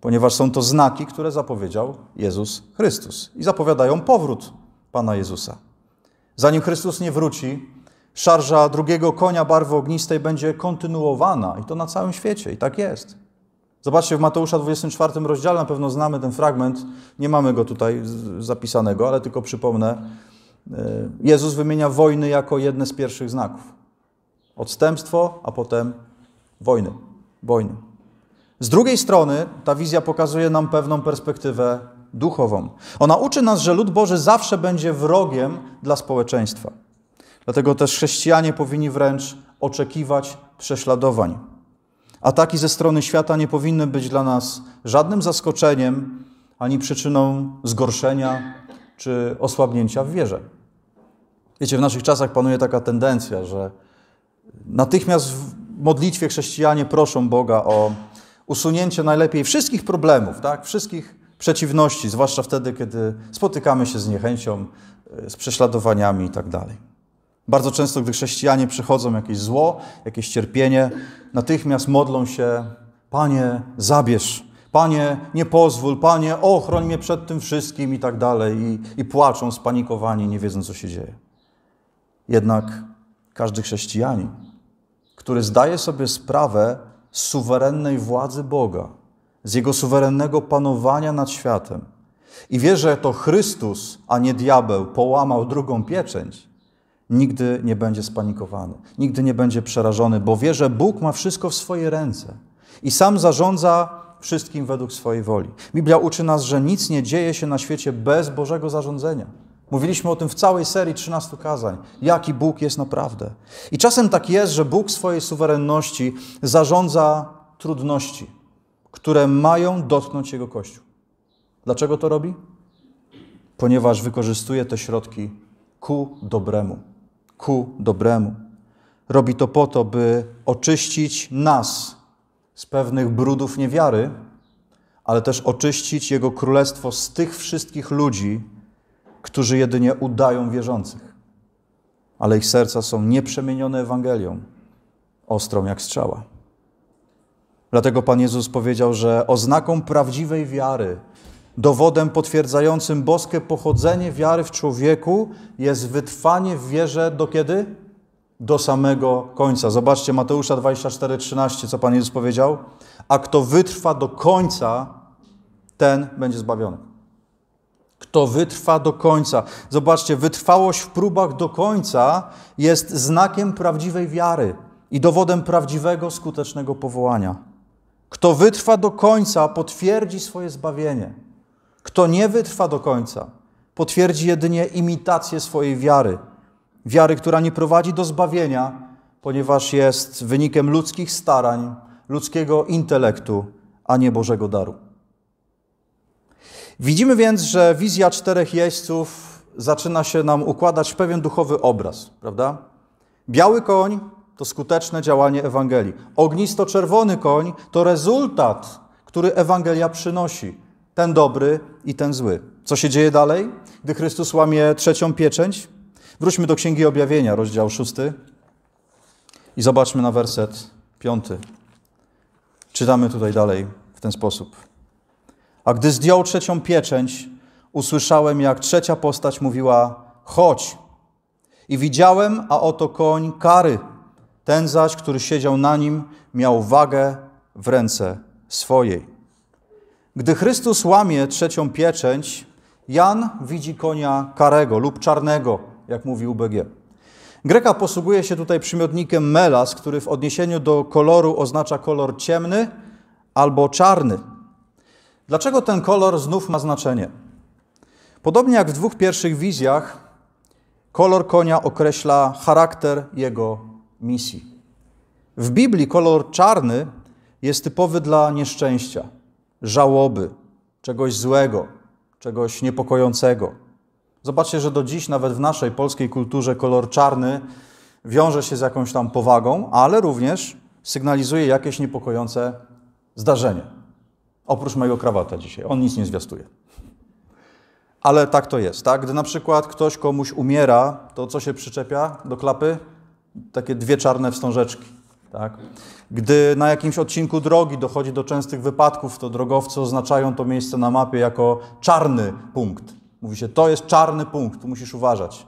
ponieważ są to znaki, które zapowiedział Jezus Chrystus i zapowiadają powrót Pana Jezusa. Zanim Chrystus nie wróci, szarża drugiego konia barwy ognistej będzie kontynuowana i to na całym świecie, i tak jest. Zobaczcie, w Mateusza 24 rozdziale na pewno znamy ten fragment. Nie mamy go tutaj zapisanego, ale tylko przypomnę. E, Jezus wymienia wojny jako jedne z pierwszych znaków. Odstępstwo, a potem wojny. Wojny. Z drugiej strony ta wizja pokazuje nam pewną perspektywę duchową. Ona uczy nas, że lud Boży zawsze będzie wrogiem dla społeczeństwa. Dlatego też chrześcijanie powinni wręcz oczekiwać prześladowań. Ataki ze strony świata nie powinny być dla nas żadnym zaskoczeniem ani przyczyną zgorszenia czy osłabnięcia w wierze. Wiecie, w naszych czasach panuje taka tendencja, że natychmiast w modlitwie chrześcijanie proszą Boga o usunięcie najlepiej wszystkich problemów, tak? wszystkich przeciwności, zwłaszcza wtedy, kiedy spotykamy się z niechęcią, z prześladowaniami itd. Tak bardzo często, gdy chrześcijanie przechodzą jakieś zło, jakieś cierpienie, natychmiast modlą się: Panie, zabierz, Panie, nie pozwól, Panie, ochroń mnie przed tym wszystkim i tak dalej. I, i płaczą spanikowani, nie wiedzą, co się dzieje. Jednak każdy chrześcijanin, który zdaje sobie sprawę z suwerennej władzy Boga, z Jego suwerennego panowania nad światem i wie, że to Chrystus, a nie diabeł, połamał drugą pieczęć, nigdy nie będzie spanikowany, nigdy nie będzie przerażony, bo wie, że Bóg ma wszystko w swoje ręce i sam zarządza wszystkim według swojej woli. Biblia uczy nas, że nic nie dzieje się na świecie bez Bożego zarządzenia. Mówiliśmy o tym w całej serii 13 kazań, jaki Bóg jest naprawdę. I czasem tak jest, że Bóg swojej suwerenności zarządza trudności, które mają dotknąć Jego Kościół. Dlaczego to robi? Ponieważ wykorzystuje te środki ku dobremu ku dobremu. Robi to po to, by oczyścić nas z pewnych brudów niewiary, ale też oczyścić Jego królestwo z tych wszystkich ludzi, którzy jedynie udają wierzących, ale ich serca są nieprzemienione Ewangelią, ostrą jak strzała. Dlatego Pan Jezus powiedział, że oznaką prawdziwej wiary Dowodem potwierdzającym boskie pochodzenie wiary w człowieku jest wytrwanie w wierze do kiedy? Do samego końca. Zobaczcie Mateusza 24:13, co Pan Jezus powiedział. A kto wytrwa do końca, ten będzie zbawiony. Kto wytrwa do końca. Zobaczcie, wytrwałość w próbach do końca jest znakiem prawdziwej wiary i dowodem prawdziwego, skutecznego powołania. Kto wytrwa do końca, potwierdzi swoje zbawienie. Kto nie wytrwa do końca, potwierdzi jedynie imitację swojej wiary. Wiary, która nie prowadzi do zbawienia, ponieważ jest wynikiem ludzkich starań, ludzkiego intelektu, a nie Bożego daru. Widzimy więc, że wizja czterech jeźdźców zaczyna się nam układać w pewien duchowy obraz, prawda? Biały koń to skuteczne działanie Ewangelii. Ognisto-czerwony koń to rezultat, który Ewangelia przynosi ten dobry i ten zły. Co się dzieje dalej, gdy Chrystus łamie trzecią pieczęć? Wróćmy do Księgi Objawienia, rozdział szósty. i zobaczmy na werset piąty. Czytamy tutaj dalej w ten sposób. A gdy zdjął trzecią pieczęć, usłyszałem, jak trzecia postać mówiła: Chodź! I widziałem, a oto koń kary. Ten zaś, który siedział na nim, miał wagę w ręce swojej. Gdy Chrystus łamie trzecią pieczęć, Jan widzi konia karego lub czarnego, jak mówi UBG. Greka posługuje się tutaj przymiotnikiem melas, który w odniesieniu do koloru oznacza kolor ciemny albo czarny. Dlaczego ten kolor znów ma znaczenie? Podobnie jak w dwóch pierwszych wizjach, kolor konia określa charakter jego misji. W Biblii kolor czarny jest typowy dla nieszczęścia żałoby, czegoś złego, czegoś niepokojącego. Zobaczcie, że do dziś, nawet w naszej polskiej kulturze, kolor czarny wiąże się z jakąś tam powagą, ale również sygnalizuje jakieś niepokojące zdarzenie. Oprócz mojego krawata dzisiaj, on nic nie zwiastuje. Ale tak to jest, tak? Gdy na przykład ktoś komuś umiera, to co się przyczepia do klapy? Takie dwie czarne wstążeczki. Tak? Gdy na jakimś odcinku drogi dochodzi do częstych wypadków, to drogowcy oznaczają to miejsce na mapie jako czarny punkt. Mówi się, to jest czarny punkt, tu musisz uważać.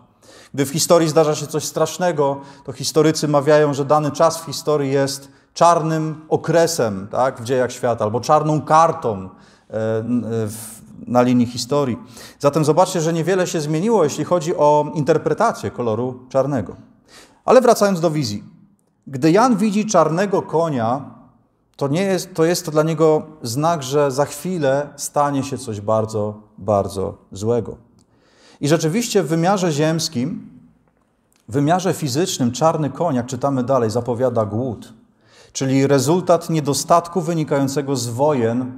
Gdy w historii zdarza się coś strasznego, to historycy mawiają, że dany czas w historii jest czarnym okresem tak, w dziejach świata albo czarną kartą e, e, na linii historii. Zatem zobaczcie, że niewiele się zmieniło, jeśli chodzi o interpretację koloru czarnego. Ale wracając do wizji. Gdy Jan widzi czarnego konia, to, nie jest, to jest to dla niego znak, że za chwilę stanie się coś bardzo, bardzo złego. I rzeczywiście w wymiarze ziemskim, w wymiarze fizycznym czarny koń, jak czytamy dalej, zapowiada głód, czyli rezultat niedostatku wynikającego z wojen,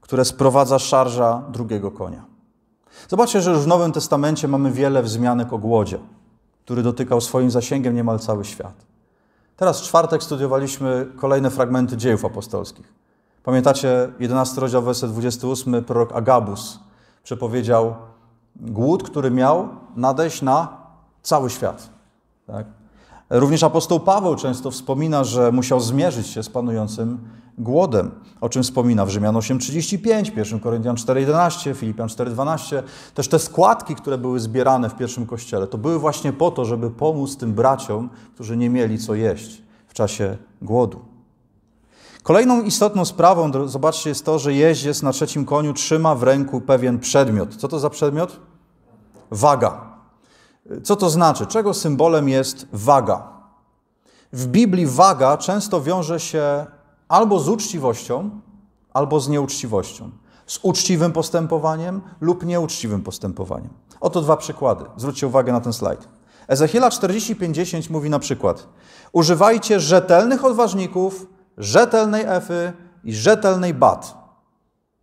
które sprowadza szarża drugiego konia. Zobaczcie, że już w Nowym Testamencie mamy wiele wzmianek o głodzie, który dotykał swoim zasięgiem niemal cały świat. Teraz w czwartek studiowaliśmy kolejne fragmenty dziejów apostolskich. Pamiętacie 11 rozdział, werset 28, prorok Agabus przepowiedział głód, który miał nadejść na cały świat. Tak? Również apostoł Paweł często wspomina, że musiał zmierzyć się z panującym głodem, o czym wspomina w Rzymian 8:35, 1 Koryntian 4:11, Filipian 4:12. Też te składki, które były zbierane w pierwszym kościele, to były właśnie po to, żeby pomóc tym braciom, którzy nie mieli co jeść w czasie głodu. Kolejną istotną sprawą, zobaczcie, jest to, że jeździec na trzecim koniu trzyma w ręku pewien przedmiot. Co to za przedmiot? Waga. Co to znaczy? Czego symbolem jest waga? W Biblii waga często wiąże się albo z uczciwością, albo z nieuczciwością. Z uczciwym postępowaniem lub nieuczciwym postępowaniem. Oto dwa przykłady. Zwróćcie uwagę na ten slajd. Ezechiela 40:50 mówi na przykład: Używajcie rzetelnych odważników, rzetelnej efy i rzetelnej bat.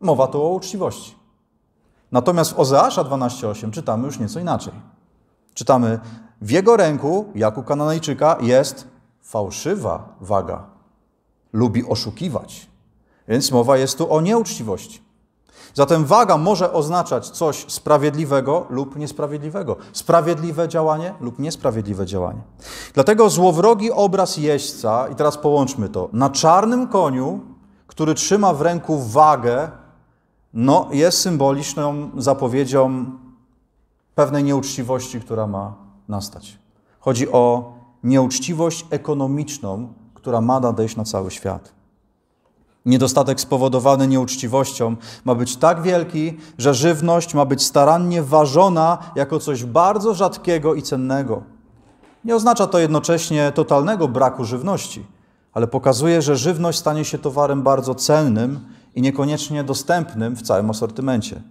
Mowa tu o uczciwości. Natomiast w Ozeasza 12:8 czytamy już nieco inaczej. Czytamy, w jego ręku, jak u Kananejczyka, jest fałszywa waga. Lubi oszukiwać. Więc mowa jest tu o nieuczciwości. Zatem waga może oznaczać coś sprawiedliwego lub niesprawiedliwego, sprawiedliwe działanie lub niesprawiedliwe działanie. Dlatego złowrogi obraz jeźdźca, i teraz połączmy to, na czarnym koniu, który trzyma w ręku wagę, no, jest symboliczną zapowiedzią pewnej nieuczciwości, która ma nastać. Chodzi o nieuczciwość ekonomiczną, która ma nadejść na cały świat. Niedostatek spowodowany nieuczciwością ma być tak wielki, że żywność ma być starannie ważona jako coś bardzo rzadkiego i cennego. Nie oznacza to jednocześnie totalnego braku żywności, ale pokazuje, że żywność stanie się towarem bardzo cennym i niekoniecznie dostępnym w całym asortymencie.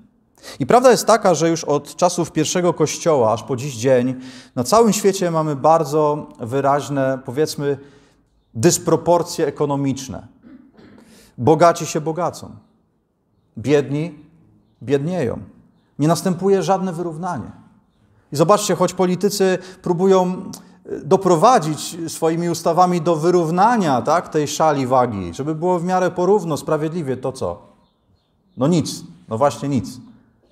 I prawda jest taka, że już od czasów pierwszego kościoła aż po dziś dzień na całym świecie mamy bardzo wyraźne, powiedzmy, dysproporcje ekonomiczne. Bogaci się bogacą, biedni biednieją. Nie następuje żadne wyrównanie. I zobaczcie, choć politycy próbują e, doprowadzić swoimi ustawami do wyrównania tak, tej szali wagi, żeby było w miarę porówno, sprawiedliwie, to co? No nic, no właśnie nic.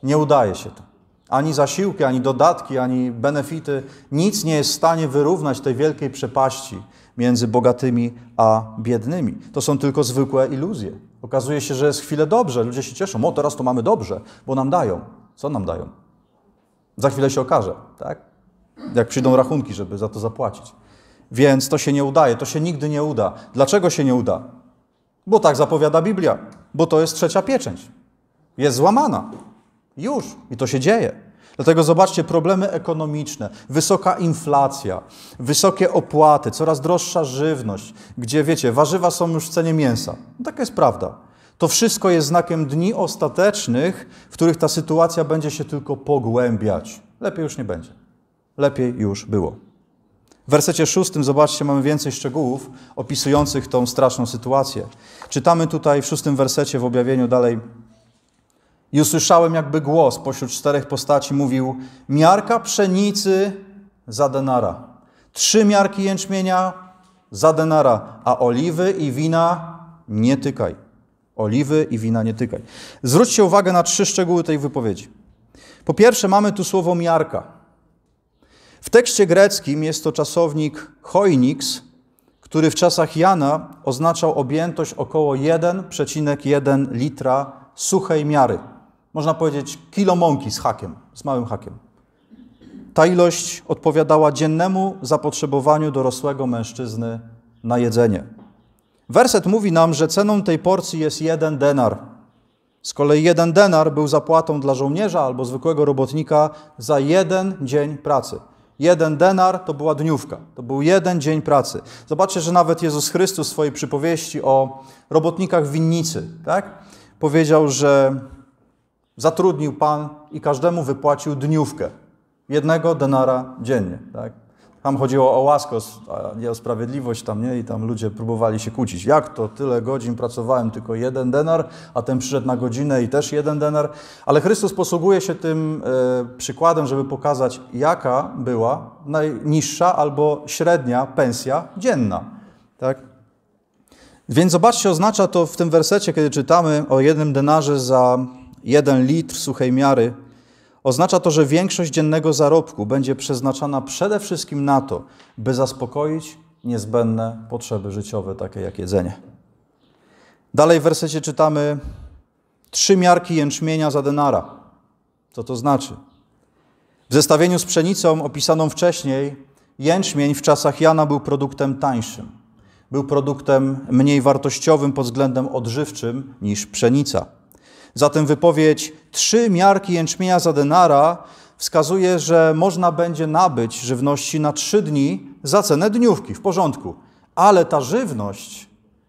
Nie udaje się to. Ani zasiłki, ani dodatki, ani benefity, nic nie jest w stanie wyrównać tej wielkiej przepaści między bogatymi a biednymi. To są tylko zwykłe iluzje. Okazuje się, że jest chwilę dobrze, ludzie się cieszą, o teraz to mamy dobrze, bo nam dają. Co nam dają? Za chwilę się okaże, tak? Jak przyjdą rachunki, żeby za to zapłacić. Więc to się nie udaje, to się nigdy nie uda. Dlaczego się nie uda? Bo tak zapowiada Biblia, bo to jest trzecia pieczęć. Jest złamana. Już. I to się dzieje. Dlatego zobaczcie, problemy ekonomiczne, wysoka inflacja, wysokie opłaty, coraz droższa żywność, gdzie wiecie, warzywa są już w cenie mięsa. No, taka jest prawda. To wszystko jest znakiem dni ostatecznych, w których ta sytuacja będzie się tylko pogłębiać. Lepiej już nie będzie. Lepiej już było. W wersecie szóstym, zobaczcie, mamy więcej szczegółów opisujących tą straszną sytuację. Czytamy tutaj w szóstym wersecie w objawieniu dalej i usłyszałem jakby głos pośród czterech postaci mówił: Miarka pszenicy za denara, trzy miarki jęczmienia za denara, a oliwy i wina nie tykaj. Oliwy i wina nie tykaj. Zwróćcie uwagę na trzy szczegóły tej wypowiedzi. Po pierwsze, mamy tu słowo miarka. W tekście greckim jest to czasownik choinix, który w czasach Jana oznaczał objętość około 1,1 litra suchej miary można powiedzieć, kilo mąki z hakiem, z małym hakiem. Ta ilość odpowiadała dziennemu zapotrzebowaniu dorosłego mężczyzny na jedzenie. Werset mówi nam, że ceną tej porcji jest jeden denar. Z kolei jeden denar był zapłatą dla żołnierza albo zwykłego robotnika za jeden dzień pracy. Jeden denar to była dniówka, to był jeden dzień pracy. Zobaczcie, że nawet Jezus Chrystus w swojej przypowieści o robotnikach winnicy tak? powiedział, że zatrudnił Pan i każdemu wypłacił dniówkę. Jednego denara dziennie. Tak? Tam chodziło o łaskę, a nie o sprawiedliwość tam, nie? I tam ludzie próbowali się kłócić. Jak to? Tyle godzin pracowałem, tylko jeden denar, a ten przyszedł na godzinę i też jeden denar. Ale Chrystus posługuje się tym e, przykładem, żeby pokazać, jaka była najniższa albo średnia pensja dzienna. Tak? Więc zobaczcie, oznacza to w tym wersecie, kiedy czytamy o jednym denarze za jeden litr suchej miary, oznacza to, że większość dziennego zarobku będzie przeznaczana przede wszystkim na to, by zaspokoić niezbędne potrzeby życiowe, takie jak jedzenie. Dalej w wersecie czytamy trzy miarki jęczmienia za denara. Co to znaczy? W zestawieniu z pszenicą opisaną wcześniej, jęczmień w czasach Jana był produktem tańszym. Był produktem mniej wartościowym pod względem odżywczym niż pszenica. Zatem wypowiedź trzy miarki jęczmienia za denara wskazuje, że można będzie nabyć żywności na trzy dni za cenę dniówki, w porządku. Ale ta żywność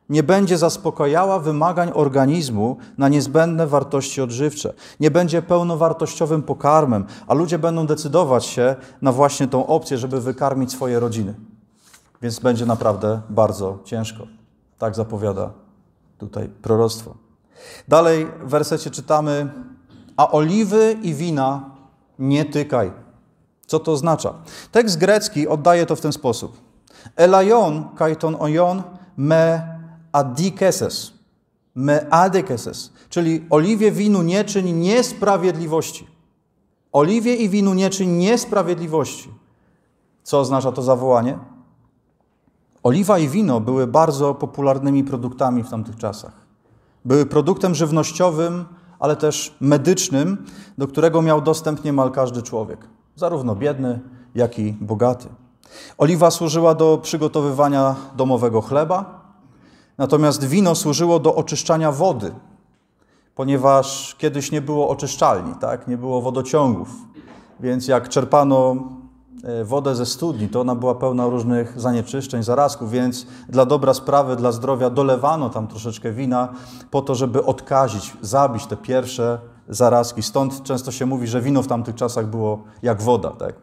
nie będzie zaspokajała wymagań organizmu na niezbędne wartości odżywcze. Nie będzie pełnowartościowym pokarmem, a ludzie będą decydować się na właśnie tą opcję, żeby wykarmić swoje rodziny. Więc będzie naprawdę bardzo ciężko. Tak zapowiada tutaj proroctwo. Dalej w wersecie czytamy: A oliwy i wina nie tykaj. Co to oznacza? Tekst grecki oddaje to w ten sposób. Elaion kaiton oion me adikeses. Me adikeses. Czyli oliwie winu nie czyń niesprawiedliwości. Oliwie i winu nie czyń niesprawiedliwości. Co oznacza to zawołanie? Oliwa i wino były bardzo popularnymi produktami w tamtych czasach. Były produktem żywnościowym, ale też medycznym, do którego miał dostęp niemal każdy człowiek, zarówno biedny, jak i bogaty. Oliwa służyła do przygotowywania domowego chleba, natomiast wino służyło do oczyszczania wody, ponieważ kiedyś nie było oczyszczalni, tak? nie było wodociągów. Więc jak czerpano E, wodę ze studni, to ona była pełna różnych zanieczyszczeń, zarazków, więc dla dobra sprawy, dla zdrowia dolewano tam troszeczkę wina po to, żeby odkazić, zabić te pierwsze zarazki. Stąd często się mówi, że wino w tamtych czasach było jak woda. Tak?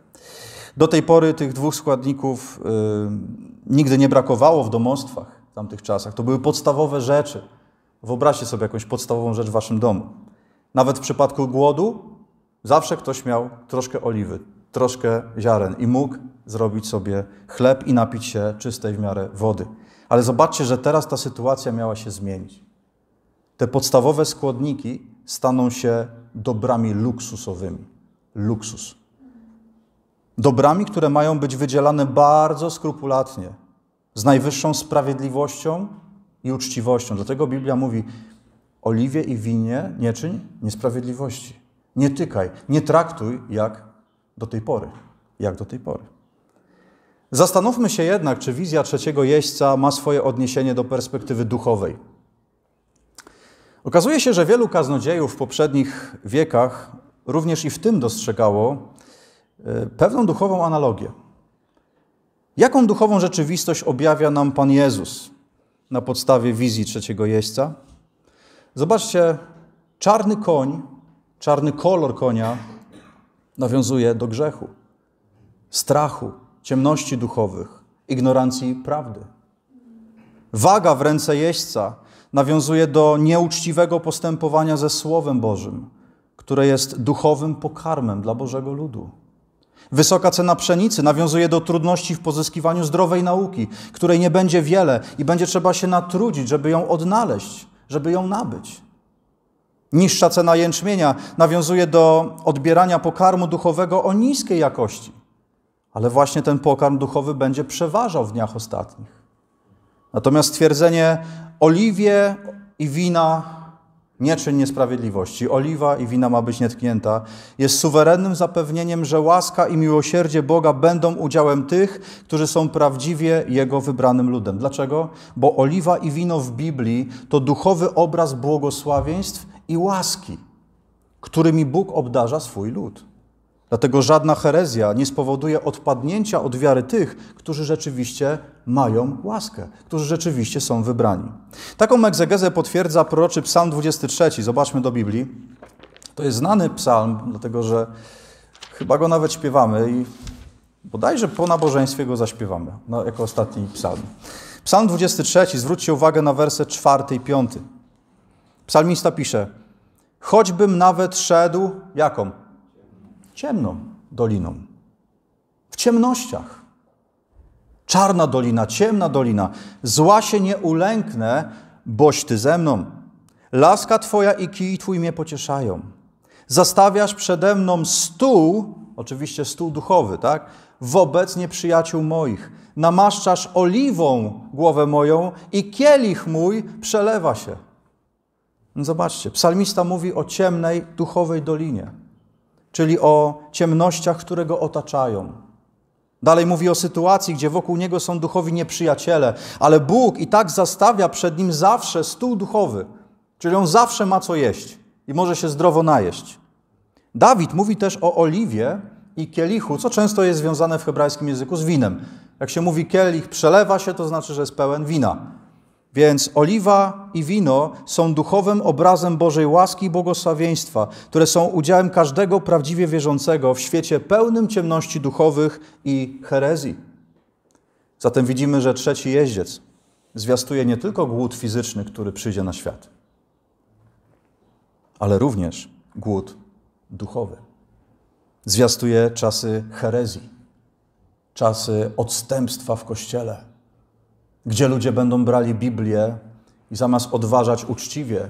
Do tej pory tych dwóch składników yy, nigdy nie brakowało w domostwach w tamtych czasach. To były podstawowe rzeczy. Wyobraźcie sobie jakąś podstawową rzecz w waszym domu. Nawet w przypadku głodu zawsze ktoś miał troszkę oliwy, troszkę ziaren i mógł zrobić sobie chleb i napić się czystej w miarę wody. Ale zobaczcie, że teraz ta sytuacja miała się zmienić. Te podstawowe składniki staną się dobrami luksusowymi. Luksus. Dobrami, które mają być wydzielane bardzo skrupulatnie, z najwyższą sprawiedliwością i uczciwością. Dlatego Biblia mówi: oliwie i winie nie czyń niesprawiedliwości. Nie tykaj, nie traktuj jak do tej pory, jak do tej pory. Zastanówmy się jednak, czy wizja trzeciego jeźdźca ma swoje odniesienie do perspektywy duchowej. Okazuje się, że wielu kaznodziejów w poprzednich wiekach również i w tym dostrzegało e, pewną duchową analogię. Jaką duchową rzeczywistość objawia nam Pan Jezus na podstawie wizji trzeciego jeźdźca? Zobaczcie, czarny koń, czarny kolor konia nawiązuje do grzechu, strachu, ciemności duchowych, ignorancji prawdy. Waga w ręce jeźdźca nawiązuje do nieuczciwego postępowania ze Słowem Bożym, które jest duchowym pokarmem dla Bożego ludu. Wysoka cena pszenicy nawiązuje do trudności w pozyskiwaniu zdrowej nauki, której nie będzie wiele i będzie trzeba się natrudzić, żeby ją odnaleźć, żeby ją nabyć. Niższa cena jęczmienia nawiązuje do odbierania pokarmu duchowego o niskiej jakości, ale właśnie ten pokarm duchowy będzie przeważał w dniach ostatnich. Natomiast twierdzenie oliwie i wina nie czyn niesprawiedliwości. Oliwa i wina ma być nietknięta. Jest suwerennym zapewnieniem, że łaska i miłosierdzie Boga będą udziałem tych, którzy są prawdziwie Jego wybranym ludem. Dlaczego? Bo oliwa i wino w Biblii to duchowy obraz błogosławieństw i łaski, którymi Bóg obdarza swój lud. Dlatego żadna herezja nie spowoduje odpadnięcia od wiary tych, którzy rzeczywiście mają łaskę, którzy rzeczywiście są wybrani. Taką egzegezę potwierdza proroczy Psalm 23. Zobaczmy do Biblii. To jest znany psalm, dlatego że chyba go nawet śpiewamy i bodajże po nabożeństwie go zaśpiewamy no, jako ostatni psalm. Psalm 23, zwróćcie uwagę na werset 4 i 5. Psalmista pisze: Choćbym nawet szedł jaką? Ciemną doliną. W ciemnościach. Czarna dolina, ciemna dolina. Zła się nie ulęknę, boś ty ze mną. Laska twoja i kij twój mnie pocieszają. Zastawiasz przede mną stół, oczywiście stół duchowy, tak? Wobec nieprzyjaciół moich. Namaszczasz oliwą głowę moją i kielich mój przelewa się. No zobaczcie, psalmista mówi o ciemnej duchowej dolinie, czyli o ciemnościach, które go otaczają. Dalej mówi o sytuacji, gdzie wokół niego są duchowi nieprzyjaciele, ale Bóg i tak zastawia przed nim zawsze stół duchowy, czyli on zawsze ma co jeść i może się zdrowo najeść. Dawid mówi też o oliwie i kielichu, co często jest związane w hebrajskim języku z winem. Jak się mówi kielich przelewa się, to znaczy, że jest pełen wina. Więc oliwa i wino są duchowym obrazem Bożej łaski i błogosławieństwa, które są udziałem każdego prawdziwie wierzącego w świecie pełnym ciemności duchowych i herezji. Zatem widzimy, że trzeci jeździec zwiastuje nie tylko głód fizyczny, który przyjdzie na świat, ale również głód duchowy. Zwiastuje czasy herezji, czasy odstępstwa w kościele gdzie ludzie będą brali Biblię i zamiast odważać uczciwie,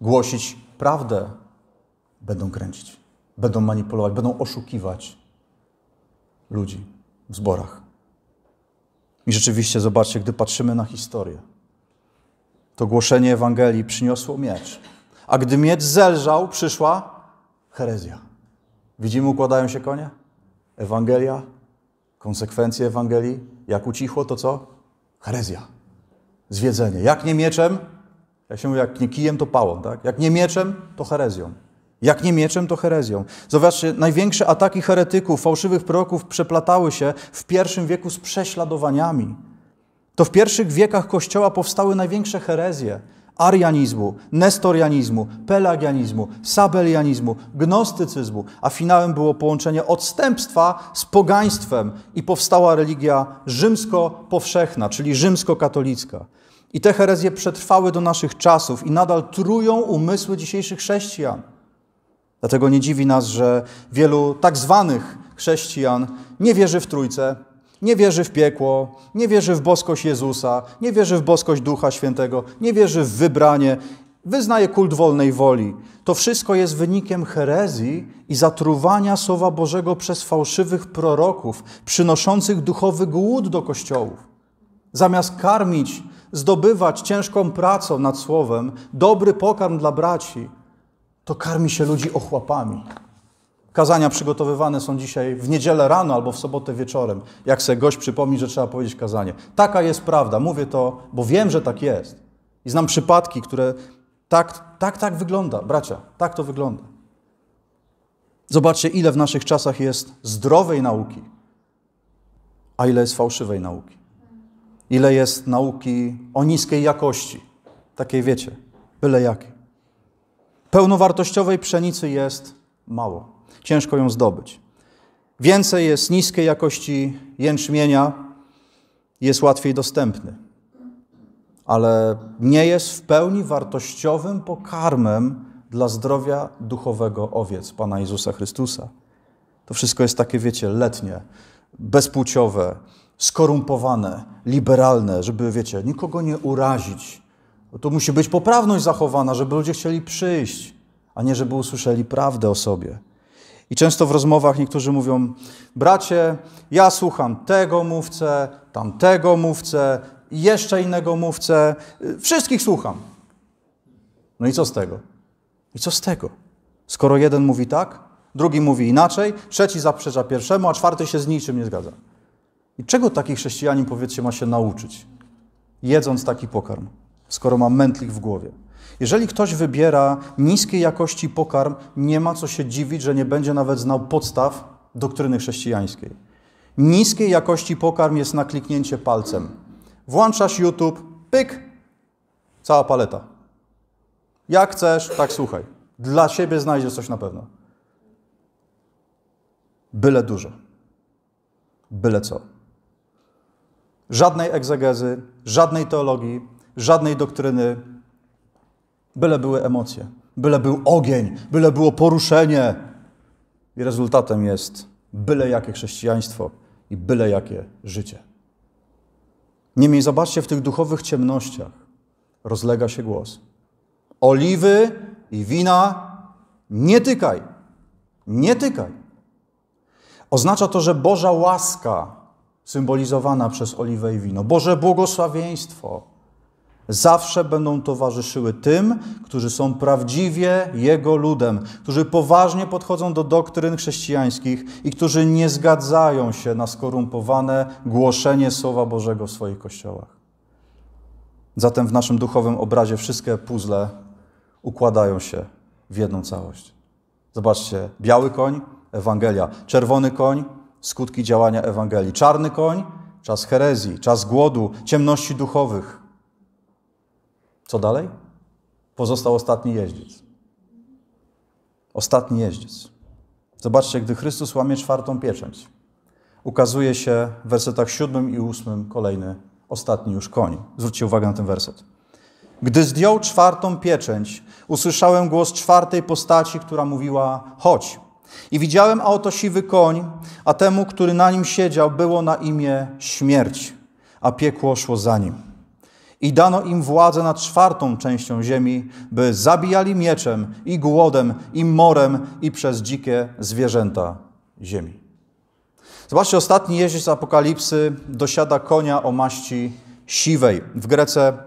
głosić prawdę, będą kręcić, będą manipulować, będą oszukiwać ludzi w zborach. I rzeczywiście, zobaczcie, gdy patrzymy na historię, to głoszenie Ewangelii przyniosło miecz. A gdy miecz zelżał, przyszła herezja. Widzimy, układają się konie? Ewangelia, konsekwencje Ewangelii. Jak ucichło, to co? Herezja. Zwiedzenie. Jak nie mieczem, jak się mówi, jak nie kijem, to pałą, tak? Jak nie mieczem, to herezją. Jak nie mieczem, to herezją. Zobaczcie, największe ataki heretyków, fałszywych proroków przeplatały się w pierwszym wieku z prześladowaniami. To w pierwszych wiekach Kościoła powstały największe herezje arianizmu, nestorianizmu, pelagianizmu, sabelianizmu, gnostycyzmu, a finałem było połączenie odstępstwa z pogaństwem i powstała religia rzymsko-powszechna, czyli rzymsko-katolicka. I te herezje przetrwały do naszych czasów i nadal trują umysły dzisiejszych chrześcijan. Dlatego nie dziwi nas, że wielu tak zwanych chrześcijan nie wierzy w Trójce, nie wierzy w piekło, nie wierzy w boskość Jezusa, nie wierzy w boskość Ducha Świętego, nie wierzy w wybranie, wyznaje kult wolnej woli. To wszystko jest wynikiem herezji i zatruwania Słowa Bożego przez fałszywych proroków, przynoszących duchowy głód do kościołów. Zamiast karmić, zdobywać ciężką pracą nad Słowem, dobry pokarm dla braci, to karmi się ludzi ochłapami. Kazania przygotowywane są dzisiaj w niedzielę rano albo w sobotę wieczorem, jak se gość przypomni, że trzeba powiedzieć kazanie. Taka jest prawda. Mówię to, bo wiem, że tak jest. I znam przypadki, które tak, tak, tak wygląda, bracia, tak to wygląda. Zobaczcie, ile w naszych czasach jest zdrowej nauki, a ile jest fałszywej nauki. Ile jest nauki o niskiej jakości, takiej wiecie, byle jakiej. Pełnowartościowej pszenicy jest mało ciężko ją zdobyć. Więcej jest niskiej jakości jęczmienia, jest łatwiej dostępny, ale nie jest w pełni wartościowym pokarmem dla zdrowia duchowego owiec Pana Jezusa Chrystusa. To wszystko jest takie, wiecie, letnie, bezpłciowe, skorumpowane, liberalne, żeby, wiecie, nikogo nie urazić. No to musi być poprawność zachowana, żeby ludzie chcieli przyjść, a nie żeby usłyszeli prawdę o sobie. I często w rozmowach niektórzy mówią: Bracie, ja słucham tego mówcę, tamtego mówcę, jeszcze innego mówcę, wszystkich słucham. No i co z tego? I co z tego? Skoro jeden mówi tak, drugi mówi inaczej, trzeci zaprzecza pierwszemu, a czwarty się z niczym nie zgadza. I czego taki chrześcijanin, powiedzcie, ma się nauczyć, jedząc taki pokarm, skoro ma mętlik w głowie? Jeżeli ktoś wybiera niskiej jakości pokarm, nie ma co się dziwić, że nie będzie nawet znał podstaw doktryny chrześcijańskiej. Niskiej jakości pokarm jest na kliknięcie palcem. Włączasz YouTube, pyk, cała paleta. Jak chcesz, tak słuchaj. Dla siebie znajdziesz coś na pewno. Byle dużo. Byle co. Żadnej egzegezy, żadnej teologii, żadnej doktryny, Byle były emocje, byle był ogień, byle było poruszenie. I rezultatem jest byle jakie chrześcijaństwo i byle jakie życie. Niemniej zobaczcie, w tych duchowych ciemnościach rozlega się głos. Oliwy i wina nie tykaj. Nie tykaj. Oznacza to, że Boża łaska symbolizowana przez oliwę i wino, Boże błogosławieństwo, zawsze będą towarzyszyły tym, którzy są prawdziwie Jego ludem, którzy poważnie podchodzą do doktryn chrześcijańskich i którzy nie zgadzają się na skorumpowane głoszenie Słowa Bożego w swoich kościołach. Zatem w naszym duchowym obrazie wszystkie puzzle układają się w jedną całość. Zobaczcie, biały koń, Ewangelia, czerwony koń, skutki działania Ewangelii, czarny koń, czas herezji, czas głodu, ciemności duchowych, co dalej? Pozostał ostatni jeździec. Ostatni jeździec. Zobaczcie, gdy Chrystus łamie czwartą pieczęć, ukazuje się w wersetach siódmym i ósmym kolejny, ostatni już koń. Zwróćcie uwagę na ten werset. Gdy zdjął czwartą pieczęć, usłyszałem głos czwartej postaci, która mówiła: Chodź. I widziałem a oto siwy koń, a temu, który na nim siedział, było na imię śmierć, a piekło szło za nim. I dano im władzę nad czwartą częścią ziemi, by zabijali mieczem i głodem i morem i przez dzikie zwierzęta ziemi. Zobaczcie, ostatni jeździec Apokalipsy dosiada konia o maści siwej. W Grece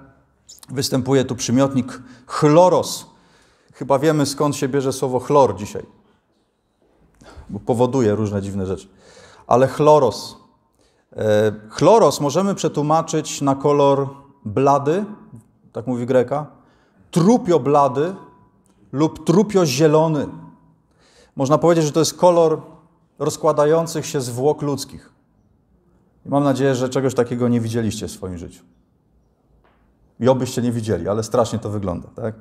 występuje tu przymiotnik chloros. Chyba wiemy skąd się bierze słowo chlor dzisiaj, bo powoduje różne dziwne rzeczy. Ale chloros. E, chloros możemy przetłumaczyć na kolor blady, tak mówi Greka, trupio blady lub trupio zielony. Można powiedzieć, że to jest kolor rozkładających się zwłok ludzkich. I mam nadzieję, że czegoś takiego nie widzieliście w swoim życiu. I obyście nie widzieli, ale strasznie to wygląda. Tak?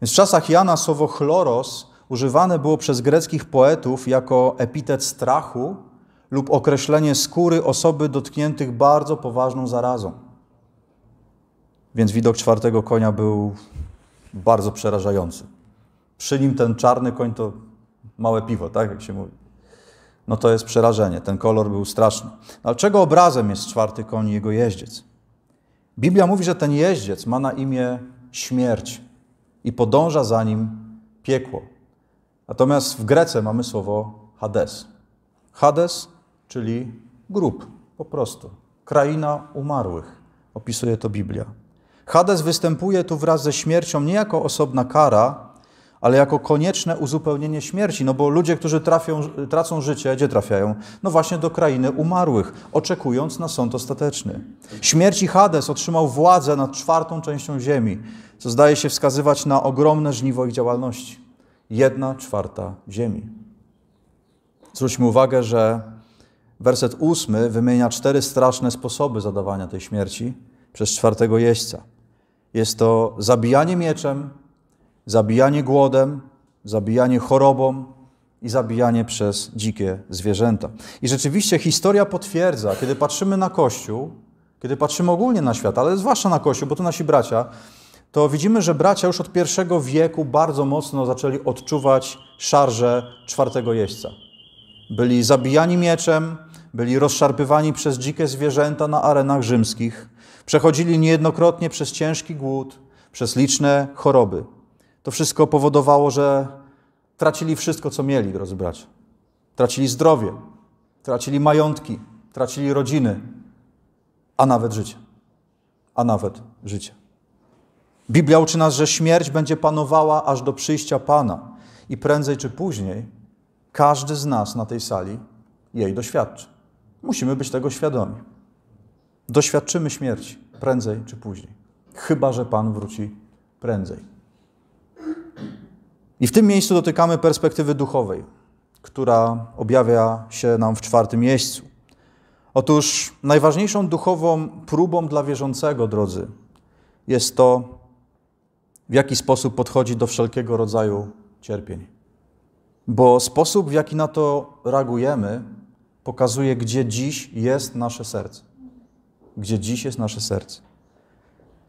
Więc w czasach Jana słowo chloros używane było przez greckich poetów jako epitet strachu lub określenie skóry osoby dotkniętych bardzo poważną zarazą. Więc widok czwartego konia był bardzo przerażający. Przy nim ten czarny koń to małe piwo, tak jak się mówi. No to jest przerażenie. Ten kolor był straszny. No ale czego obrazem jest czwarty koń i jego jeździec? Biblia mówi, że ten jeździec ma na imię śmierć i podąża za nim piekło. Natomiast w Grece mamy słowo Hades. Hades, czyli grób, po prostu. Kraina umarłych. Opisuje to Biblia. Hades występuje tu wraz ze śmiercią nie jako osobna kara, ale jako konieczne uzupełnienie śmierci, no bo ludzie, którzy trafią, tracą życie, gdzie trafiają? No właśnie do krainy umarłych, oczekując na sąd ostateczny. Śmierć i Hades otrzymał władzę nad czwartą częścią ziemi, co zdaje się wskazywać na ogromne żniwo ich działalności. Jedna czwarta ziemi. Zwróćmy uwagę, że werset ósmy wymienia cztery straszne sposoby zadawania tej śmierci przez czwartego jeźdźca – jest to zabijanie mieczem, zabijanie głodem, zabijanie chorobą i zabijanie przez dzikie zwierzęta. I rzeczywiście historia potwierdza, kiedy patrzymy na Kościół, kiedy patrzymy ogólnie na świat, ale zwłaszcza na Kościół, bo to nasi bracia, to widzimy, że bracia już od pierwszego wieku bardzo mocno zaczęli odczuwać szarże czwartego jeźdźca. Byli zabijani mieczem, byli rozszarpywani przez dzikie zwierzęta na arenach rzymskich – Przechodzili niejednokrotnie przez ciężki głód, przez liczne choroby. To wszystko powodowało, że tracili wszystko, co mieli, drodzy bracia. Tracili zdrowie, tracili majątki, tracili rodziny, a nawet życie. A nawet życie. Biblia uczy nas, że śmierć będzie panowała aż do przyjścia Pana i prędzej czy później każdy z nas na tej sali jej doświadczy. Musimy być tego świadomi. Doświadczymy śmierci prędzej czy później. Chyba, że Pan wróci prędzej. I w tym miejscu dotykamy perspektywy duchowej, która objawia się nam w czwartym miejscu. Otóż najważniejszą duchową próbą dla wierzącego, drodzy, jest to, w jaki sposób podchodzi do wszelkiego rodzaju cierpień. Bo sposób, w jaki na to reagujemy, pokazuje, gdzie dziś jest nasze serce gdzie dziś jest nasze serce.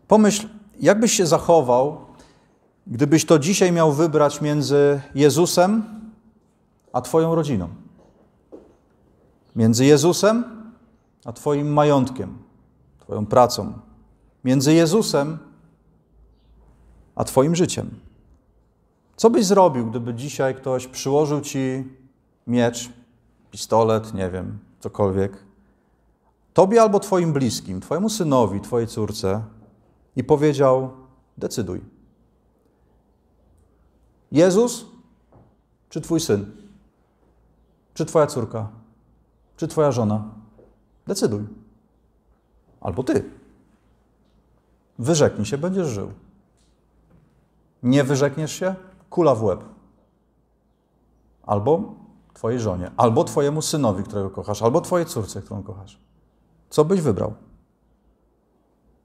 Pomyśl, jakbyś się zachował, gdybyś to dzisiaj miał wybrać między Jezusem a Twoją rodziną, między Jezusem a Twoim majątkiem, Twoją pracą, między Jezusem a Twoim życiem. Co byś zrobił, gdyby dzisiaj ktoś przyłożył Ci miecz, pistolet, nie wiem, cokolwiek tobie albo twoim bliskim, twojemu synowi, twojej córce i powiedział: Decyduj. Jezus czy twój syn? Czy twoja córka? Czy twoja żona? Decyduj. Albo ty. Wyrzeknij się, będziesz żył. Nie wyrzekniesz się? Kula w łeb. Albo twojej żonie, albo twojemu synowi, którego kochasz, albo twojej córce, którą kochasz co byś wybrał?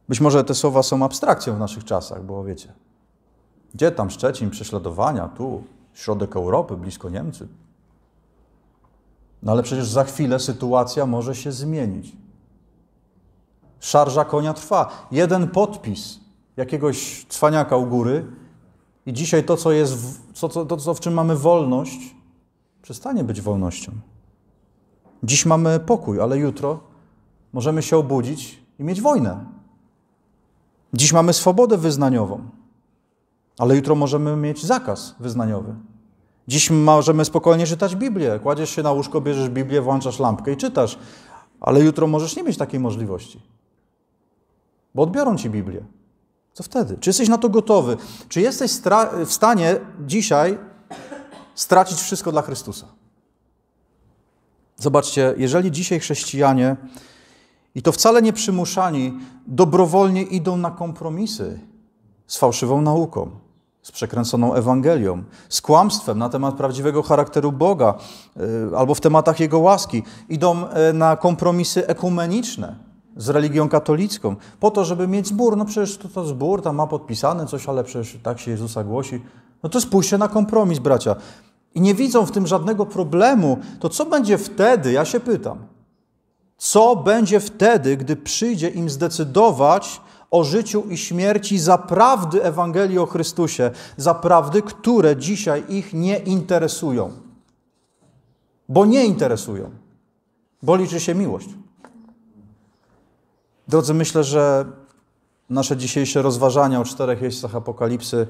Być może te słowa są abstrakcją w naszych czasach, bo wiecie, gdzie tam Szczecin, prześladowania, tu, środek Europy, blisko Niemcy. No ale przecież za chwilę sytuacja może się zmienić. Szarża konia trwa. Jeden podpis jakiegoś cwaniaka u góry i dzisiaj to, co jest, w, co, to, to, w czym mamy wolność, przestanie być wolnością. Dziś mamy pokój, ale jutro możemy się obudzić i mieć wojnę. Dziś mamy swobodę wyznaniową, ale jutro możemy mieć zakaz wyznaniowy. Dziś możemy spokojnie czytać Biblię. Kładziesz się na łóżko, bierzesz Biblię, włączasz lampkę i czytasz, ale jutro możesz nie mieć takiej możliwości, bo odbiorą ci Biblię. Co wtedy? Czy jesteś na to gotowy? Czy jesteś w stanie dzisiaj stracić wszystko dla Chrystusa? Zobaczcie, jeżeli dzisiaj chrześcijanie i to wcale nie przymuszani, dobrowolnie idą na kompromisy z fałszywą nauką, z przekręconą Ewangelią, z kłamstwem na temat prawdziwego charakteru Boga y, albo w tematach Jego łaski. Idą y, na kompromisy ekumeniczne z religią katolicką po to, żeby mieć zbór. No przecież to, to zbór, tam ma podpisane coś, ale przecież tak się Jezusa głosi. No to spójrzcie na kompromis, bracia. I nie widzą w tym żadnego problemu. To co będzie wtedy, ja się pytam. Co będzie wtedy, gdy przyjdzie im zdecydować o życiu i śmierci za prawdy Ewangelii o Chrystusie, za prawdy, które dzisiaj ich nie interesują? Bo nie interesują, bo liczy się miłość. Drodzy, myślę, że nasze dzisiejsze rozważania o czterech jeźdźcach apokalipsy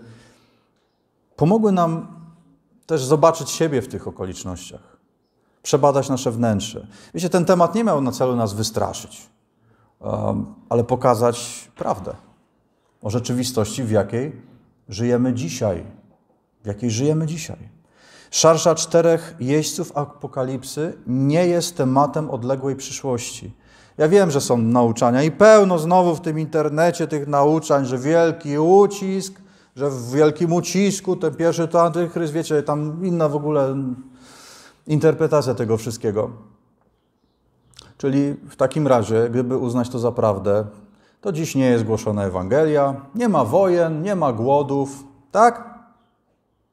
pomogły nam też zobaczyć siebie w tych okolicznościach przebadać nasze wnętrze. Wiecie, ten temat nie miał na celu nas wystraszyć, um, ale pokazać prawdę o rzeczywistości, w jakiej żyjemy dzisiaj. W jakiej żyjemy dzisiaj. Szarsza czterech jeźdźców apokalipsy nie jest tematem odległej przyszłości. Ja wiem, że są nauczania i pełno znowu w tym internecie tych nauczań, że wielki ucisk, że w wielkim ucisku ten pierwszy to antychryst, wiecie, tam inna w ogóle interpretacja tego wszystkiego. Czyli w takim razie, gdyby uznać to za prawdę, to dziś nie jest głoszona Ewangelia, nie ma wojen, nie ma głodów, tak?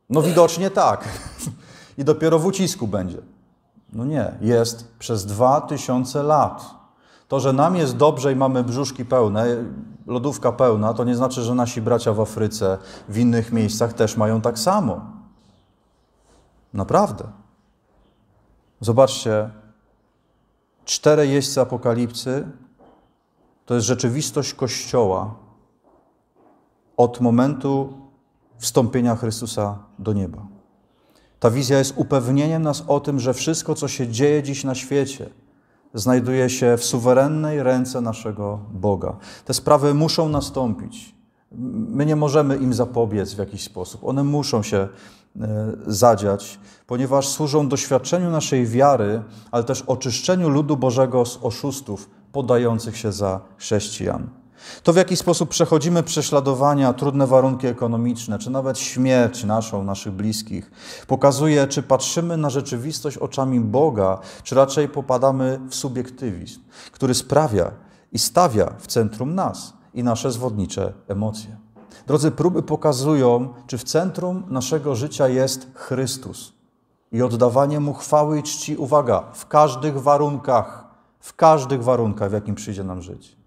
No widocznie tak. I dopiero w ucisku będzie. No nie, jest przez dwa tysiące lat. To, że nam jest dobrze i mamy brzuszki pełne, lodówka pełna, to nie znaczy, że nasi bracia w Afryce, w innych miejscach też mają tak samo. Naprawdę. Zobaczcie, cztery jeźdźce apokalipsy to jest rzeczywistość Kościoła od momentu wstąpienia Chrystusa do nieba. Ta wizja jest upewnieniem nas o tym, że wszystko, co się dzieje dziś na świecie, znajduje się w suwerennej ręce naszego Boga. Te sprawy muszą nastąpić. My nie możemy im zapobiec w jakiś sposób. One muszą się E, zadziać, ponieważ służą doświadczeniu naszej wiary, ale też oczyszczeniu ludu Bożego z oszustów podających się za chrześcijan. To, w jaki sposób przechodzimy prześladowania, trudne warunki ekonomiczne, czy nawet śmierć naszą, naszych bliskich, pokazuje, czy patrzymy na rzeczywistość oczami Boga, czy raczej popadamy w subiektywizm, który sprawia i stawia w centrum nas i nasze zwodnicze emocje. Drodzy, próby pokazują, czy w centrum naszego życia jest Chrystus i oddawanie Mu chwały i czci, uwaga, w każdych warunkach, w każdych warunkach, w jakim przyjdzie nam żyć.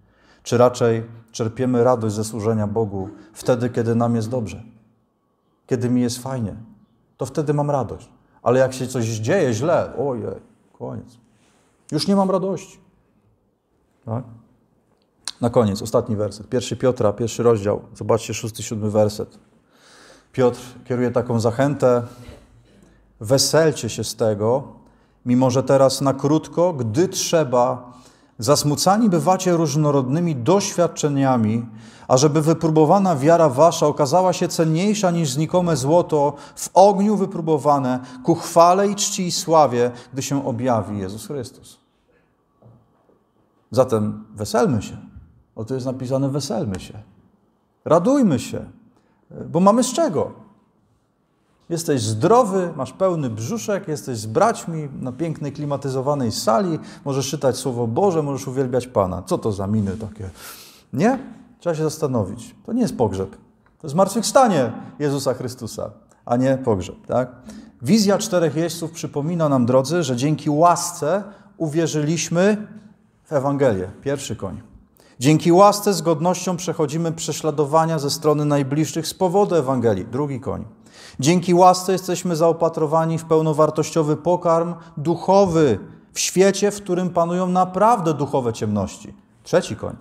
Czy raczej czerpiemy radość ze służenia Bogu wtedy, kiedy nam jest dobrze, kiedy mi jest fajnie, to wtedy mam radość. Ale jak się coś dzieje źle, ojej, koniec. Już nie mam radości. Tak? Na koniec, ostatni werset. Pierwszy Piotra, pierwszy rozdział. Zobaczcie, szósty, siódmy werset. Piotr kieruje taką zachętę. Weselcie się z tego, mimo że teraz na krótko, gdy trzeba, zasmucani bywacie różnorodnymi doświadczeniami, ażeby wypróbowana wiara wasza okazała się cenniejsza niż znikome złoto, w ogniu wypróbowane, ku chwale i czci i sławie, gdy się objawi Jezus Chrystus. Zatem weselmy się. Oto jest napisane: weselmy się, radujmy się, bo mamy z czego. Jesteś zdrowy, masz pełny brzuszek, jesteś z braćmi na pięknej, klimatyzowanej sali, możesz czytać Słowo Boże, możesz uwielbiać Pana. Co to za miny takie? Nie? Trzeba się zastanowić. To nie jest pogrzeb. To jest zmartwychwstanie Jezusa Chrystusa, a nie pogrzeb. Tak? Wizja czterech jeźdźców przypomina nam, drodzy, że dzięki łasce uwierzyliśmy w Ewangelię. Pierwszy koń. Dzięki łasce z godnością przechodzimy prześladowania ze strony najbliższych z powodu Ewangelii. Drugi koń. Dzięki łasce jesteśmy zaopatrowani w pełnowartościowy pokarm duchowy w świecie, w którym panują naprawdę duchowe ciemności. Trzeci koń.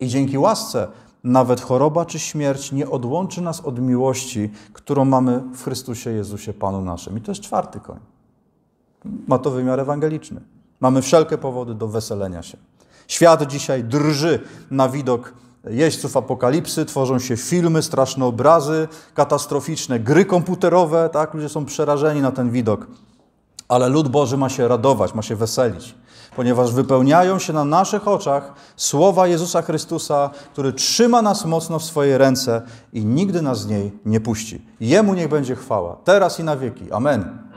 I dzięki łasce nawet choroba czy śmierć nie odłączy nas od miłości, którą mamy w Chrystusie Jezusie Panu naszym. I to jest czwarty koń. Ma to wymiar ewangeliczny. Mamy wszelkie powody do weselenia się. Świat dzisiaj drży na widok jeźdźców apokalipsy, tworzą się filmy, straszne obrazy, katastroficzne gry komputerowe, tak? Ludzie są przerażeni na ten widok. Ale lud Boży ma się radować, ma się weselić, ponieważ wypełniają się na naszych oczach słowa Jezusa Chrystusa, który trzyma nas mocno w swoje ręce i nigdy nas z niej nie puści. Jemu niech będzie chwała, teraz i na wieki. Amen.